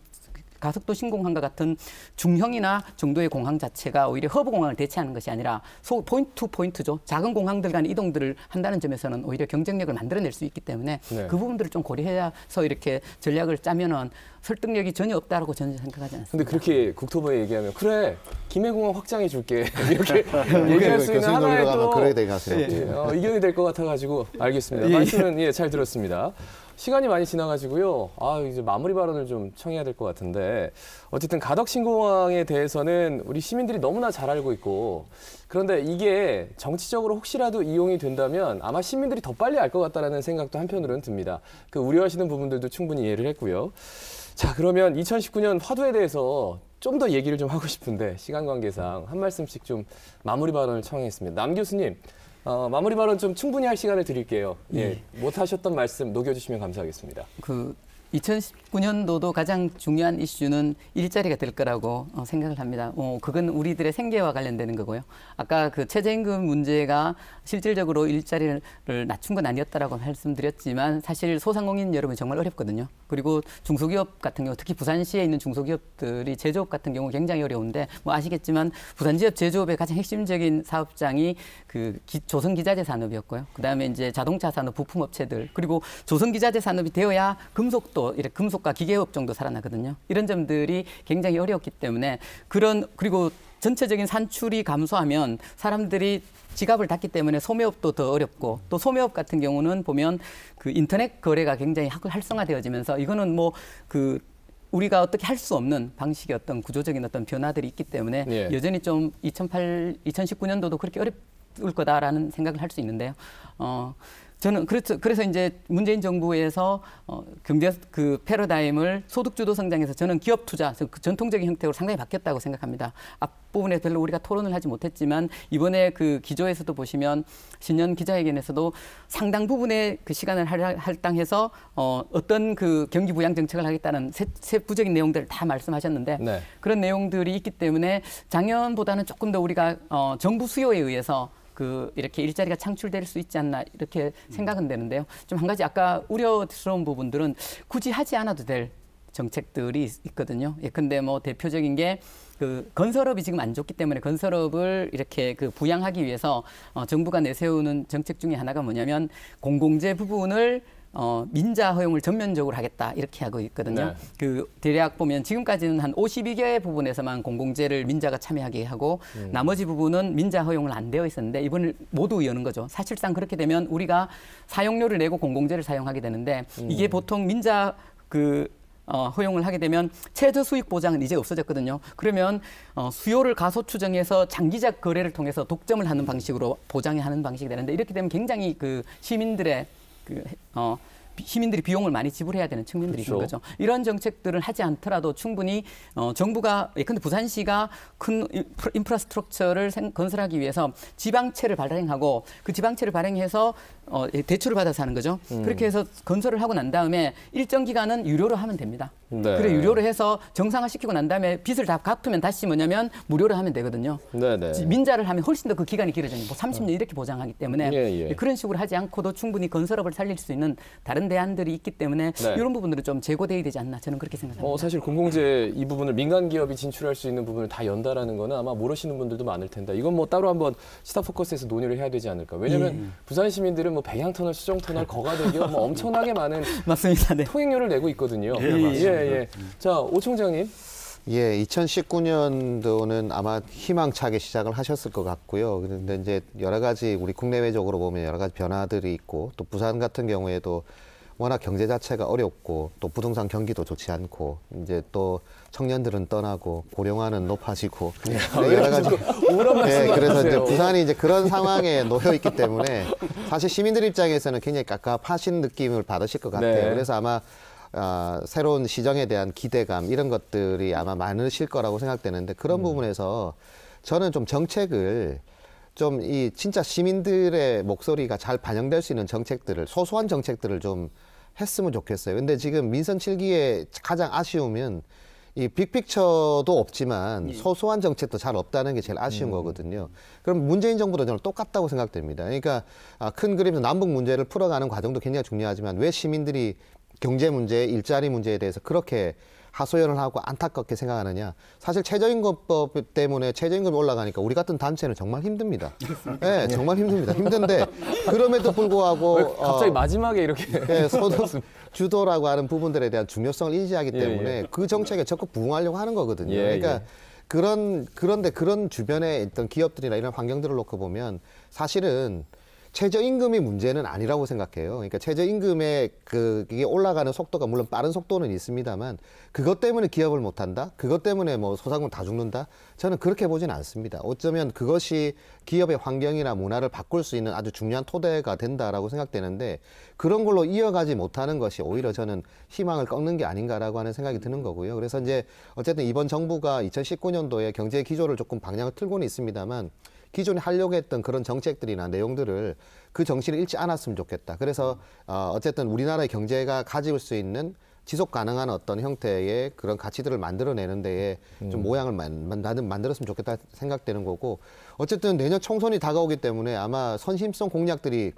가속도 신공항과 같은 중형이나 정도의 공항 자체가 오히려 허브 공항을 대체하는 것이 아니라 소 포인트 투 포인트죠. 작은 공항들 간 이동들을 한다는 점에서는 오히려 경쟁력을 만들어낼 수 있기 때문에 네. 그 부분들을 좀 고려해서 이렇게 전략을 짜면은 설득력이 전혀 없다라고 저는 생각하지 않습니다. 근데 그렇게 국토부에 얘기하면 그래 김해공항 확장해 줄게 이렇게 그러니까 얘기할 수 있는 그러니까 하나의 또 그래 돼 가세요. 예, 어, 의견이될 것 같아가지고 알겠습니다. 예. 말씀은 예, 잘 들었습니다. 시간이 많이 지나가지고요. 아, 이제 마무리 발언을 좀 청해야 될 것 같은데. 어쨌든 가덕신공항에 대해서는 우리 시민들이 너무나 잘 알고 있고 그런데 이게 정치적으로 혹시라도 이용이 된다면 아마 시민들이 더 빨리 알 것 같다라는 생각도 한편으로는 듭니다. 그 우려하시는 부분들도 충분히 이해를 했고요. 자, 그러면 2019년 화두에 대해서 좀 더 얘기를 좀 하고 싶은데 시간 관계상 한 말씀씩 좀 마무리 발언을 청했습니다남 교수님, 어, 마무리 발언 좀 충분히 할 시간을 드릴게요. 예, 예. 못 하셨던 말씀 녹여주시면 감사하겠습니다. 그 2019년도도 가장 중요한 이슈는 일자리가 될 거라고 어, 생각을 합니다. 어, 그건 우리들의 생계와 관련되는 거고요. 아까 그 최저임금 문제가 실질적으로 일자리를 낮춘 건 아니었다라고 말씀드렸지만 사실 소상공인 여러분 정말 어렵거든요. 그리고 중소기업 같은 경우 특히 부산시에 있는 중소기업들이 제조업 같은 경우 굉장히 어려운데 뭐 아시겠지만 부산 지역 제조업의 가장 핵심적인 사업장이 그 기, 조선 기자재 산업이었고요. 그다음에 이제 자동차 산업 부품 업체들 그리고 조선 기자재 산업이 되어야 금속도 이렇게 금속과 기계 업종도 살아나거든요. 이런 점들이 굉장히 어려웠기 때문에 그런 그리고 전체적인 산출이 감소하면 사람들이 지갑을 닫기 때문에 소매업도 더 어렵고 또 소매업 같은 경우는 보면 그 인터넷 거래가 굉장히 활성화되어지면서 이거는 뭐 그 우리가 어떻게 할 수 없는 방식의 어떤 구조적인 어떤 변화들이 있기 때문에 예. 여전히 좀 2008, 2019년도도 그렇게 어렵을 거다라는 생각을 할 수 있는데요. 어, 저는 그렇죠 그래서 이제 문재인 정부에서 어, 경제 그 패러다임을 소득 주도 성장에서 저는 기업 투자 그 전통적인 형태로 상당히 바뀌었다고 생각합니다. 앞부분에 별로 우리가 토론을 하지 못했지만 이번에 그 기조에서도 보시면 신년 기자회견에서도 상당 부분의 그 시간을 할당해서 어, 어떤 그 경기 부양 정책을 하겠다는 세부적인 내용들을 다 말씀하셨는데 네. 그런 내용들이 있기 때문에 작년보다는 조금 더 우리가 어, 정부 수요에 의해서 그 이렇게 일자리가 창출될 수 있지 않나 이렇게 생각은 되는데요. 좀 한 가지 아까 우려스러운 부분들은 굳이 하지 않아도 될 정책들이 있거든요. 예, 근데 뭐 대표적인 게 그 건설업이 지금 안 좋기 때문에 건설업을 이렇게 그 부양하기 위해서 어, 정부가 내세우는 정책 중에 하나가 뭐냐면 공공재 부분을 어, 민자 허용을 전면적으로 하겠다 이렇게 하고 있거든요. 네. 그 대략 보면 지금까지는 한 52개 부분에서만 공공재를 민자가 참여하게 하고 음. 나머지 부분은 민자 허용을 안 되어 있었는데 이번을 모두 여는 거죠. 사실상 그렇게 되면 우리가 사용료를 내고 공공재를 사용하게 되는데 음. 이게 보통 민자 그 어, 허용을 하게 되면 최저 수익 보장은 이제 없어졌거든요. 그러면 어, 수요를 가소 추정해서 장기적 거래를 통해서 독점을 하는 방식으로 보장하는 방식이 되는데 이렇게 되면 굉장히 그 시민들의 그, 어, 시민들이 비용을 많이 지불해야 되는 측면들이 그렇죠. 있는 거죠. 이런 정책들을 하지 않더라도 충분히 어, 정부가 예컨대 부산시가 큰 인프라스트럭처를 생, 건설하기 위해서 지방채를 발행하고 그 지방채를 발행해서 어, 예, 대출을 받아서 하는 거죠. 음. 그렇게 해서 건설을 하고 난 다음에 일정 기간은 유료로 하면 됩니다. 네. 그래 유료로 해서 정상화시키고 난 다음에 빚을 다 갚으면 다시 뭐냐면 무료로 하면 되거든요. 네네. 네. 민자를 하면 훨씬 더 그 기간이 길어지요뭐 30년 음. 이렇게 보장하기 때문에 예, 예, 예. 그런 식으로 하지 않고도 충분히 건설업을 살릴 수 있는 다른 대안들이 있기 때문에 네. 이런 부분들은 좀제고돼야 되지 않나 저는 그렇게 생각합니다. 어, 사실 공공재 이 부분을 민간 기업이 진출할 수 있는 부분을 다 연다라는 거는 아마 모르시는 분들도 많을 텐데 이건 뭐 따로 한번 시타포커스에서 논의를 해야 되지 않을까. 왜냐하면 예. 부산 시민들은 뭐뭐 백양터널, 수정터널, 거가대교 뭐 엄청나게 많은 맞습니다. 네. 통행료를 내고 있거든요. 예, 예, 예. 자, 오 총장님. 예, 2019년도는 아마 희망차게 시작을 하셨을 것 같고요. 그런데 이제 여러 가지 우리 국내외적으로 보면 여러 가지 변화들이 있고 또 부산 같은 경우에도 워낙 경제 자체가 어렵고 또 부동산 경기도 좋지 않고 이제 또 청년들은 떠나고 고령화는 높아지고 네. 네 여러 가지 네, 그래서 이제 부산이 이제 그런 상황에 놓여 있기 때문에 사실 시민들 입장에서는 굉장히 깝깝하신 느낌을 받으실 것 같아요. 네. 그래서 아마 어, 새로운 시정에 대한 기대감 이런 것들이 아마 많으실 거라고 생각되는데 그런 음. 부분에서 저는 좀 정책을 좀 이 진짜 시민들의 목소리가 잘 반영될 수 있는 정책들을 소소한 정책들을 좀 했으면 좋겠어요. 근데 지금 민선 7기에 가장 아쉬우면 이 빅픽처도 없지만 예. 소소한 정책도 잘 없다는 게 제일 아쉬운 음. 거거든요. 그럼 문재인 정부도 저는 똑같다고 생각됩니다. 그러니까 아, 큰 그림에서 남북 문제를 풀어가는 과정도 굉장히 중요하지만 왜 시민들이 경제 문제, 일자리 문제에 대해서 그렇게 하소연을 하고 안타깝게 생각하느냐. 사실 최저임금법 때문에 최저임금이 올라가니까 우리 같은 단체는 정말 힘듭니다. 네, 예, 네, 정말 힘듭니다. 힘든데 그럼에도 불구하고 갑자기 어, 마지막에 이렇게 예, 소득 주도라고 하는 부분들에 대한 중요성을 인지하기 때문에 예, 예. 그 정책에 적극 부응하려고 하는 거거든요. 예, 그러니까 예. 그런 그런데 그런 주변에 있던 기업들이나 이런 환경들을 놓고 보면 사실은 최저임금이 문제는 아니라고 생각해요. 그러니까 최저임금에 그게 올라가는 속도가 물론 빠른 속도는 있습니다만 그것 때문에 기업을 못 한다. 그것 때문에 뭐 소상공 다 죽는다. 저는 그렇게 보진 않습니다. 어쩌면 그것이 기업의 환경이나 문화를 바꿀 수 있는 아주 중요한 토대가 된다라고 생각되는데 그런 걸로 이어가지 못하는 것이 오히려 저는 희망을 꺾는 게 아닌가라고 하는 생각이 드는 거고요. 그래서 이제 어쨌든 이번 정부가 2019년도에 경제 기조를 조금 방향을 틀고는 있습니다만 기존에 하려고 했던 그런 정책들이나 내용들을 그 정신을 잃지 않았으면 좋겠다. 그래서 어, 어쨌든 우리나라의 경제가 가질 수 있는 지속 가능한 어떤 형태의 그런 가치들을 만들어내는 데에 좀 음. 모양을 만, 나 만들었으면 좋겠다 생각되는 거고 어쨌든 내년 총선이 다가오기 때문에 아마 선심성 공약들이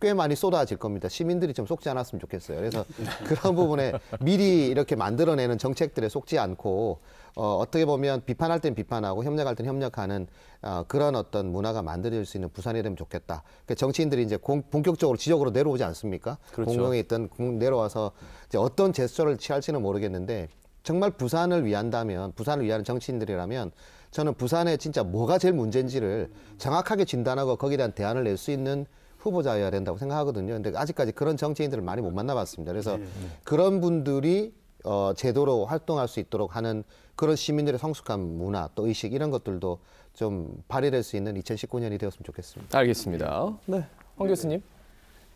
꽤 많이 쏟아질 겁니다. 시민들이 좀 속지 않았으면 좋겠어요. 그래서 그런 부분에 미리 이렇게 만들어내는 정책들에 속지 않고 어, 어떻게 보면 비판할 땐 비판하고 협력할 땐 협력하는 어, 그런 어떤 문화가 만들어질 수 있는 부산이 되면 좋겠다. 그러니까 정치인들이 이제 공, 본격적으로 지적으로 내려오지 않습니까? 그렇죠. 공공에 있던 공, 내려와서 이제 어떤 제스처를 취할지는 모르겠는데 정말 부산을 위한다면 부산을 위하는 정치인들이라면 저는 부산에 진짜 뭐가 제일 문제인지를 정확하게 진단하고 거기에 대한 대안을 낼 수 있는 후보자여야 된다고 생각하거든요. 근데 아직까지 그런 정치인들을 많이 못 만나봤습니다. 그래서 네, 네. 그런 분들이 어, 제도로 활동할 수 있도록 하는 그런 시민들의 성숙한 문화 또 의식 이런 것들도 좀 발휘될 수 있는 2019년이 되었으면 좋겠습니다. 알겠습니다. 네, 황 예. 교수님.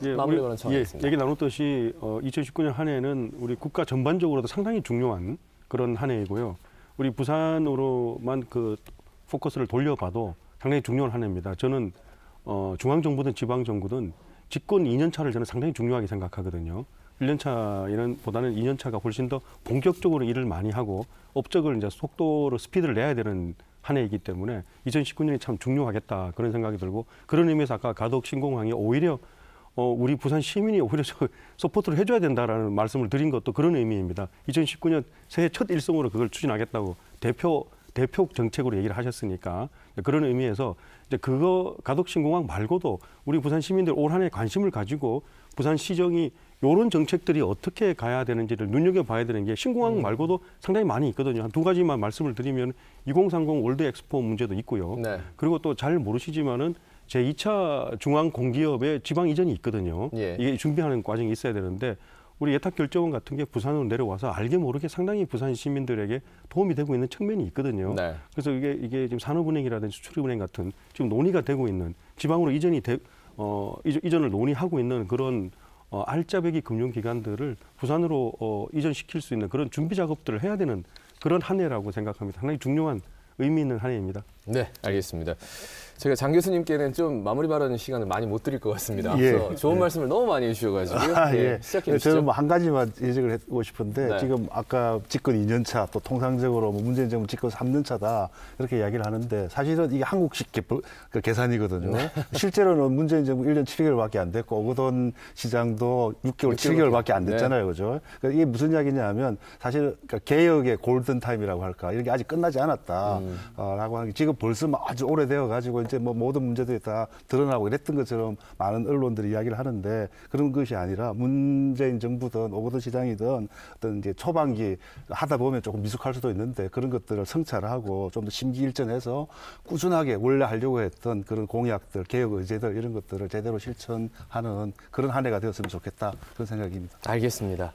예, 마무리 하겠 예, 얘기 나눴듯이 어, 2019년 한 해는 우리 국가 전반적으로도 상당히 중요한 그런 한 해이고요. 우리 부산으로만 그 포커스를 돌려봐도 상당히 중요한 한 해입니다. 저는 어, 중앙정부든 지방정부든 집권 2년 차를 저는 상당히 중요하게 생각하거든요. 1년차 이런 보다는 2년차가 훨씬 더 본격적으로 일을 많이 하고 업적을 이제 속도로 스피드를 내야 되는 한 해이기 때문에 2019년이 참 중요하겠다 그런 생각이 들고 그런 의미에서 아까 가덕 신공항이 오히려 어, 우리 부산 시민이 오히려 저 서포트를 해줘야 된다라는 말씀을 드린 것도 그런 의미입니다. 2019년 새해 첫 일성으로 그걸 추진하겠다고 대표 대표 정책으로 얘기를 하셨으니까 그런 의미에서 이제 그거 가덕신공항 말고도 우리 부산 시민들 올 한 해 관심을 가지고 부산 시정이 이런 정책들이 어떻게 가야 되는지를 눈여겨봐야 되는 게 신공항 네. 말고도 상당히 많이 있거든요. 한 두 가지만 말씀을 드리면 2030 월드 엑스포 문제도 있고요. 네. 그리고 또 잘 모르시지만은 제2차 중앙공기업의 지방 이전이 있거든요. 예. 이게 준비하는 과정이 있어야 되는데 우리 예탁결정원 같은 게 부산으로 내려와서 알게 모르게 상당히 부산 시민들에게 도움이 되고 있는 측면이 있거든요. 네. 그래서 이게 이게 지금 산업은행이라든지 수출은행 같은 지금 논의가 되고 있는 지방으로 이전이 되, 어 이전을 논의하고 있는 그런 어, 알짜배기 금융기관들을 부산으로 어, 이전시킬 수 있는 그런 준비 작업들을 해야 되는 그런 한 해라고 생각합니다. 상당히 중요한 의미 있는 한 해입니다. 네, 알겠습니다. 제가 장 교수님께는 좀 마무리 발언 시간을 많이 못 드릴 것 같습니다. 예. 그래서 좋은 예. 말씀을 너무 많이 해주셔가지고 아, 예. 예. 시작해 네, 주시죠. 저는 뭐 한 가지만 예측을 하고 싶은데 네. 지금 아까 집권 2년차 또 통상적으로 뭐 문재인 정부 집권 3년차다 이렇게 이야기를 하는데 사실은 이게 한국식 개불, 그 계산이거든요. 네. 실제로는 문재인 정부 1년 7개월밖에 안 됐고 오거돈 시장도 6개월, 6개월 7개월밖에 안 됐잖아요, 네. 그죠? 그러니까 이게 무슨 이야기냐면 하 사실 그러니까 개혁의 골든 타임이라고 할까 이렇게 아직 끝나지 않았다라고 음. 하는 게 지금 벌써 뭐 아주 오래되어 가지고 이제 이제 뭐 모든 문제들이 다 드러나고 이랬던 것처럼 많은 언론들이 이야기를 하는데 그런 것이 아니라 문재인 정부든 오버드 시장이든 어떤 이제 초반기 하다 보면 조금 미숙할 수도 있는데 그런 것들을 성찰하고 좀 더 심기일전해서 꾸준하게 원래 하려고 했던 그런 공약들, 개혁 의제들 이런 것들을 제대로 실천하는 그런 한 해가 되었으면 좋겠다 그런 생각입니다. 알겠습니다.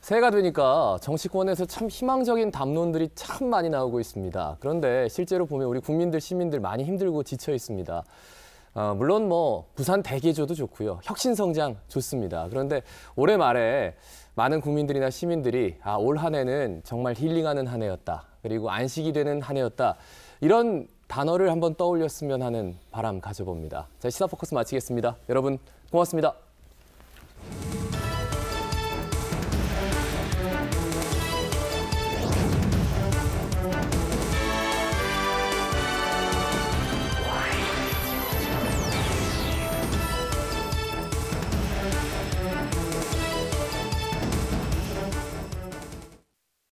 새해가 되니까 정치권에서 참 희망적인 담론들이 참 많이 나오고 있습니다. 그런데 실제로 보면 우리 국민들, 시민들 많이 힘들고 지쳐 있습니다. 어, 물론 뭐 부산 대개조도 좋고요. 혁신 성장 좋습니다. 그런데 올해 말에 많은 국민들이나 시민들이 아, 올 한 해는 정말 힐링하는 한 해였다. 그리고 안식이 되는 한 해였다. 이런 단어를 한번 떠올렸으면 하는 바람 가져봅니다. 자, 시사 포커스 마치겠습니다. 여러분 고맙습니다.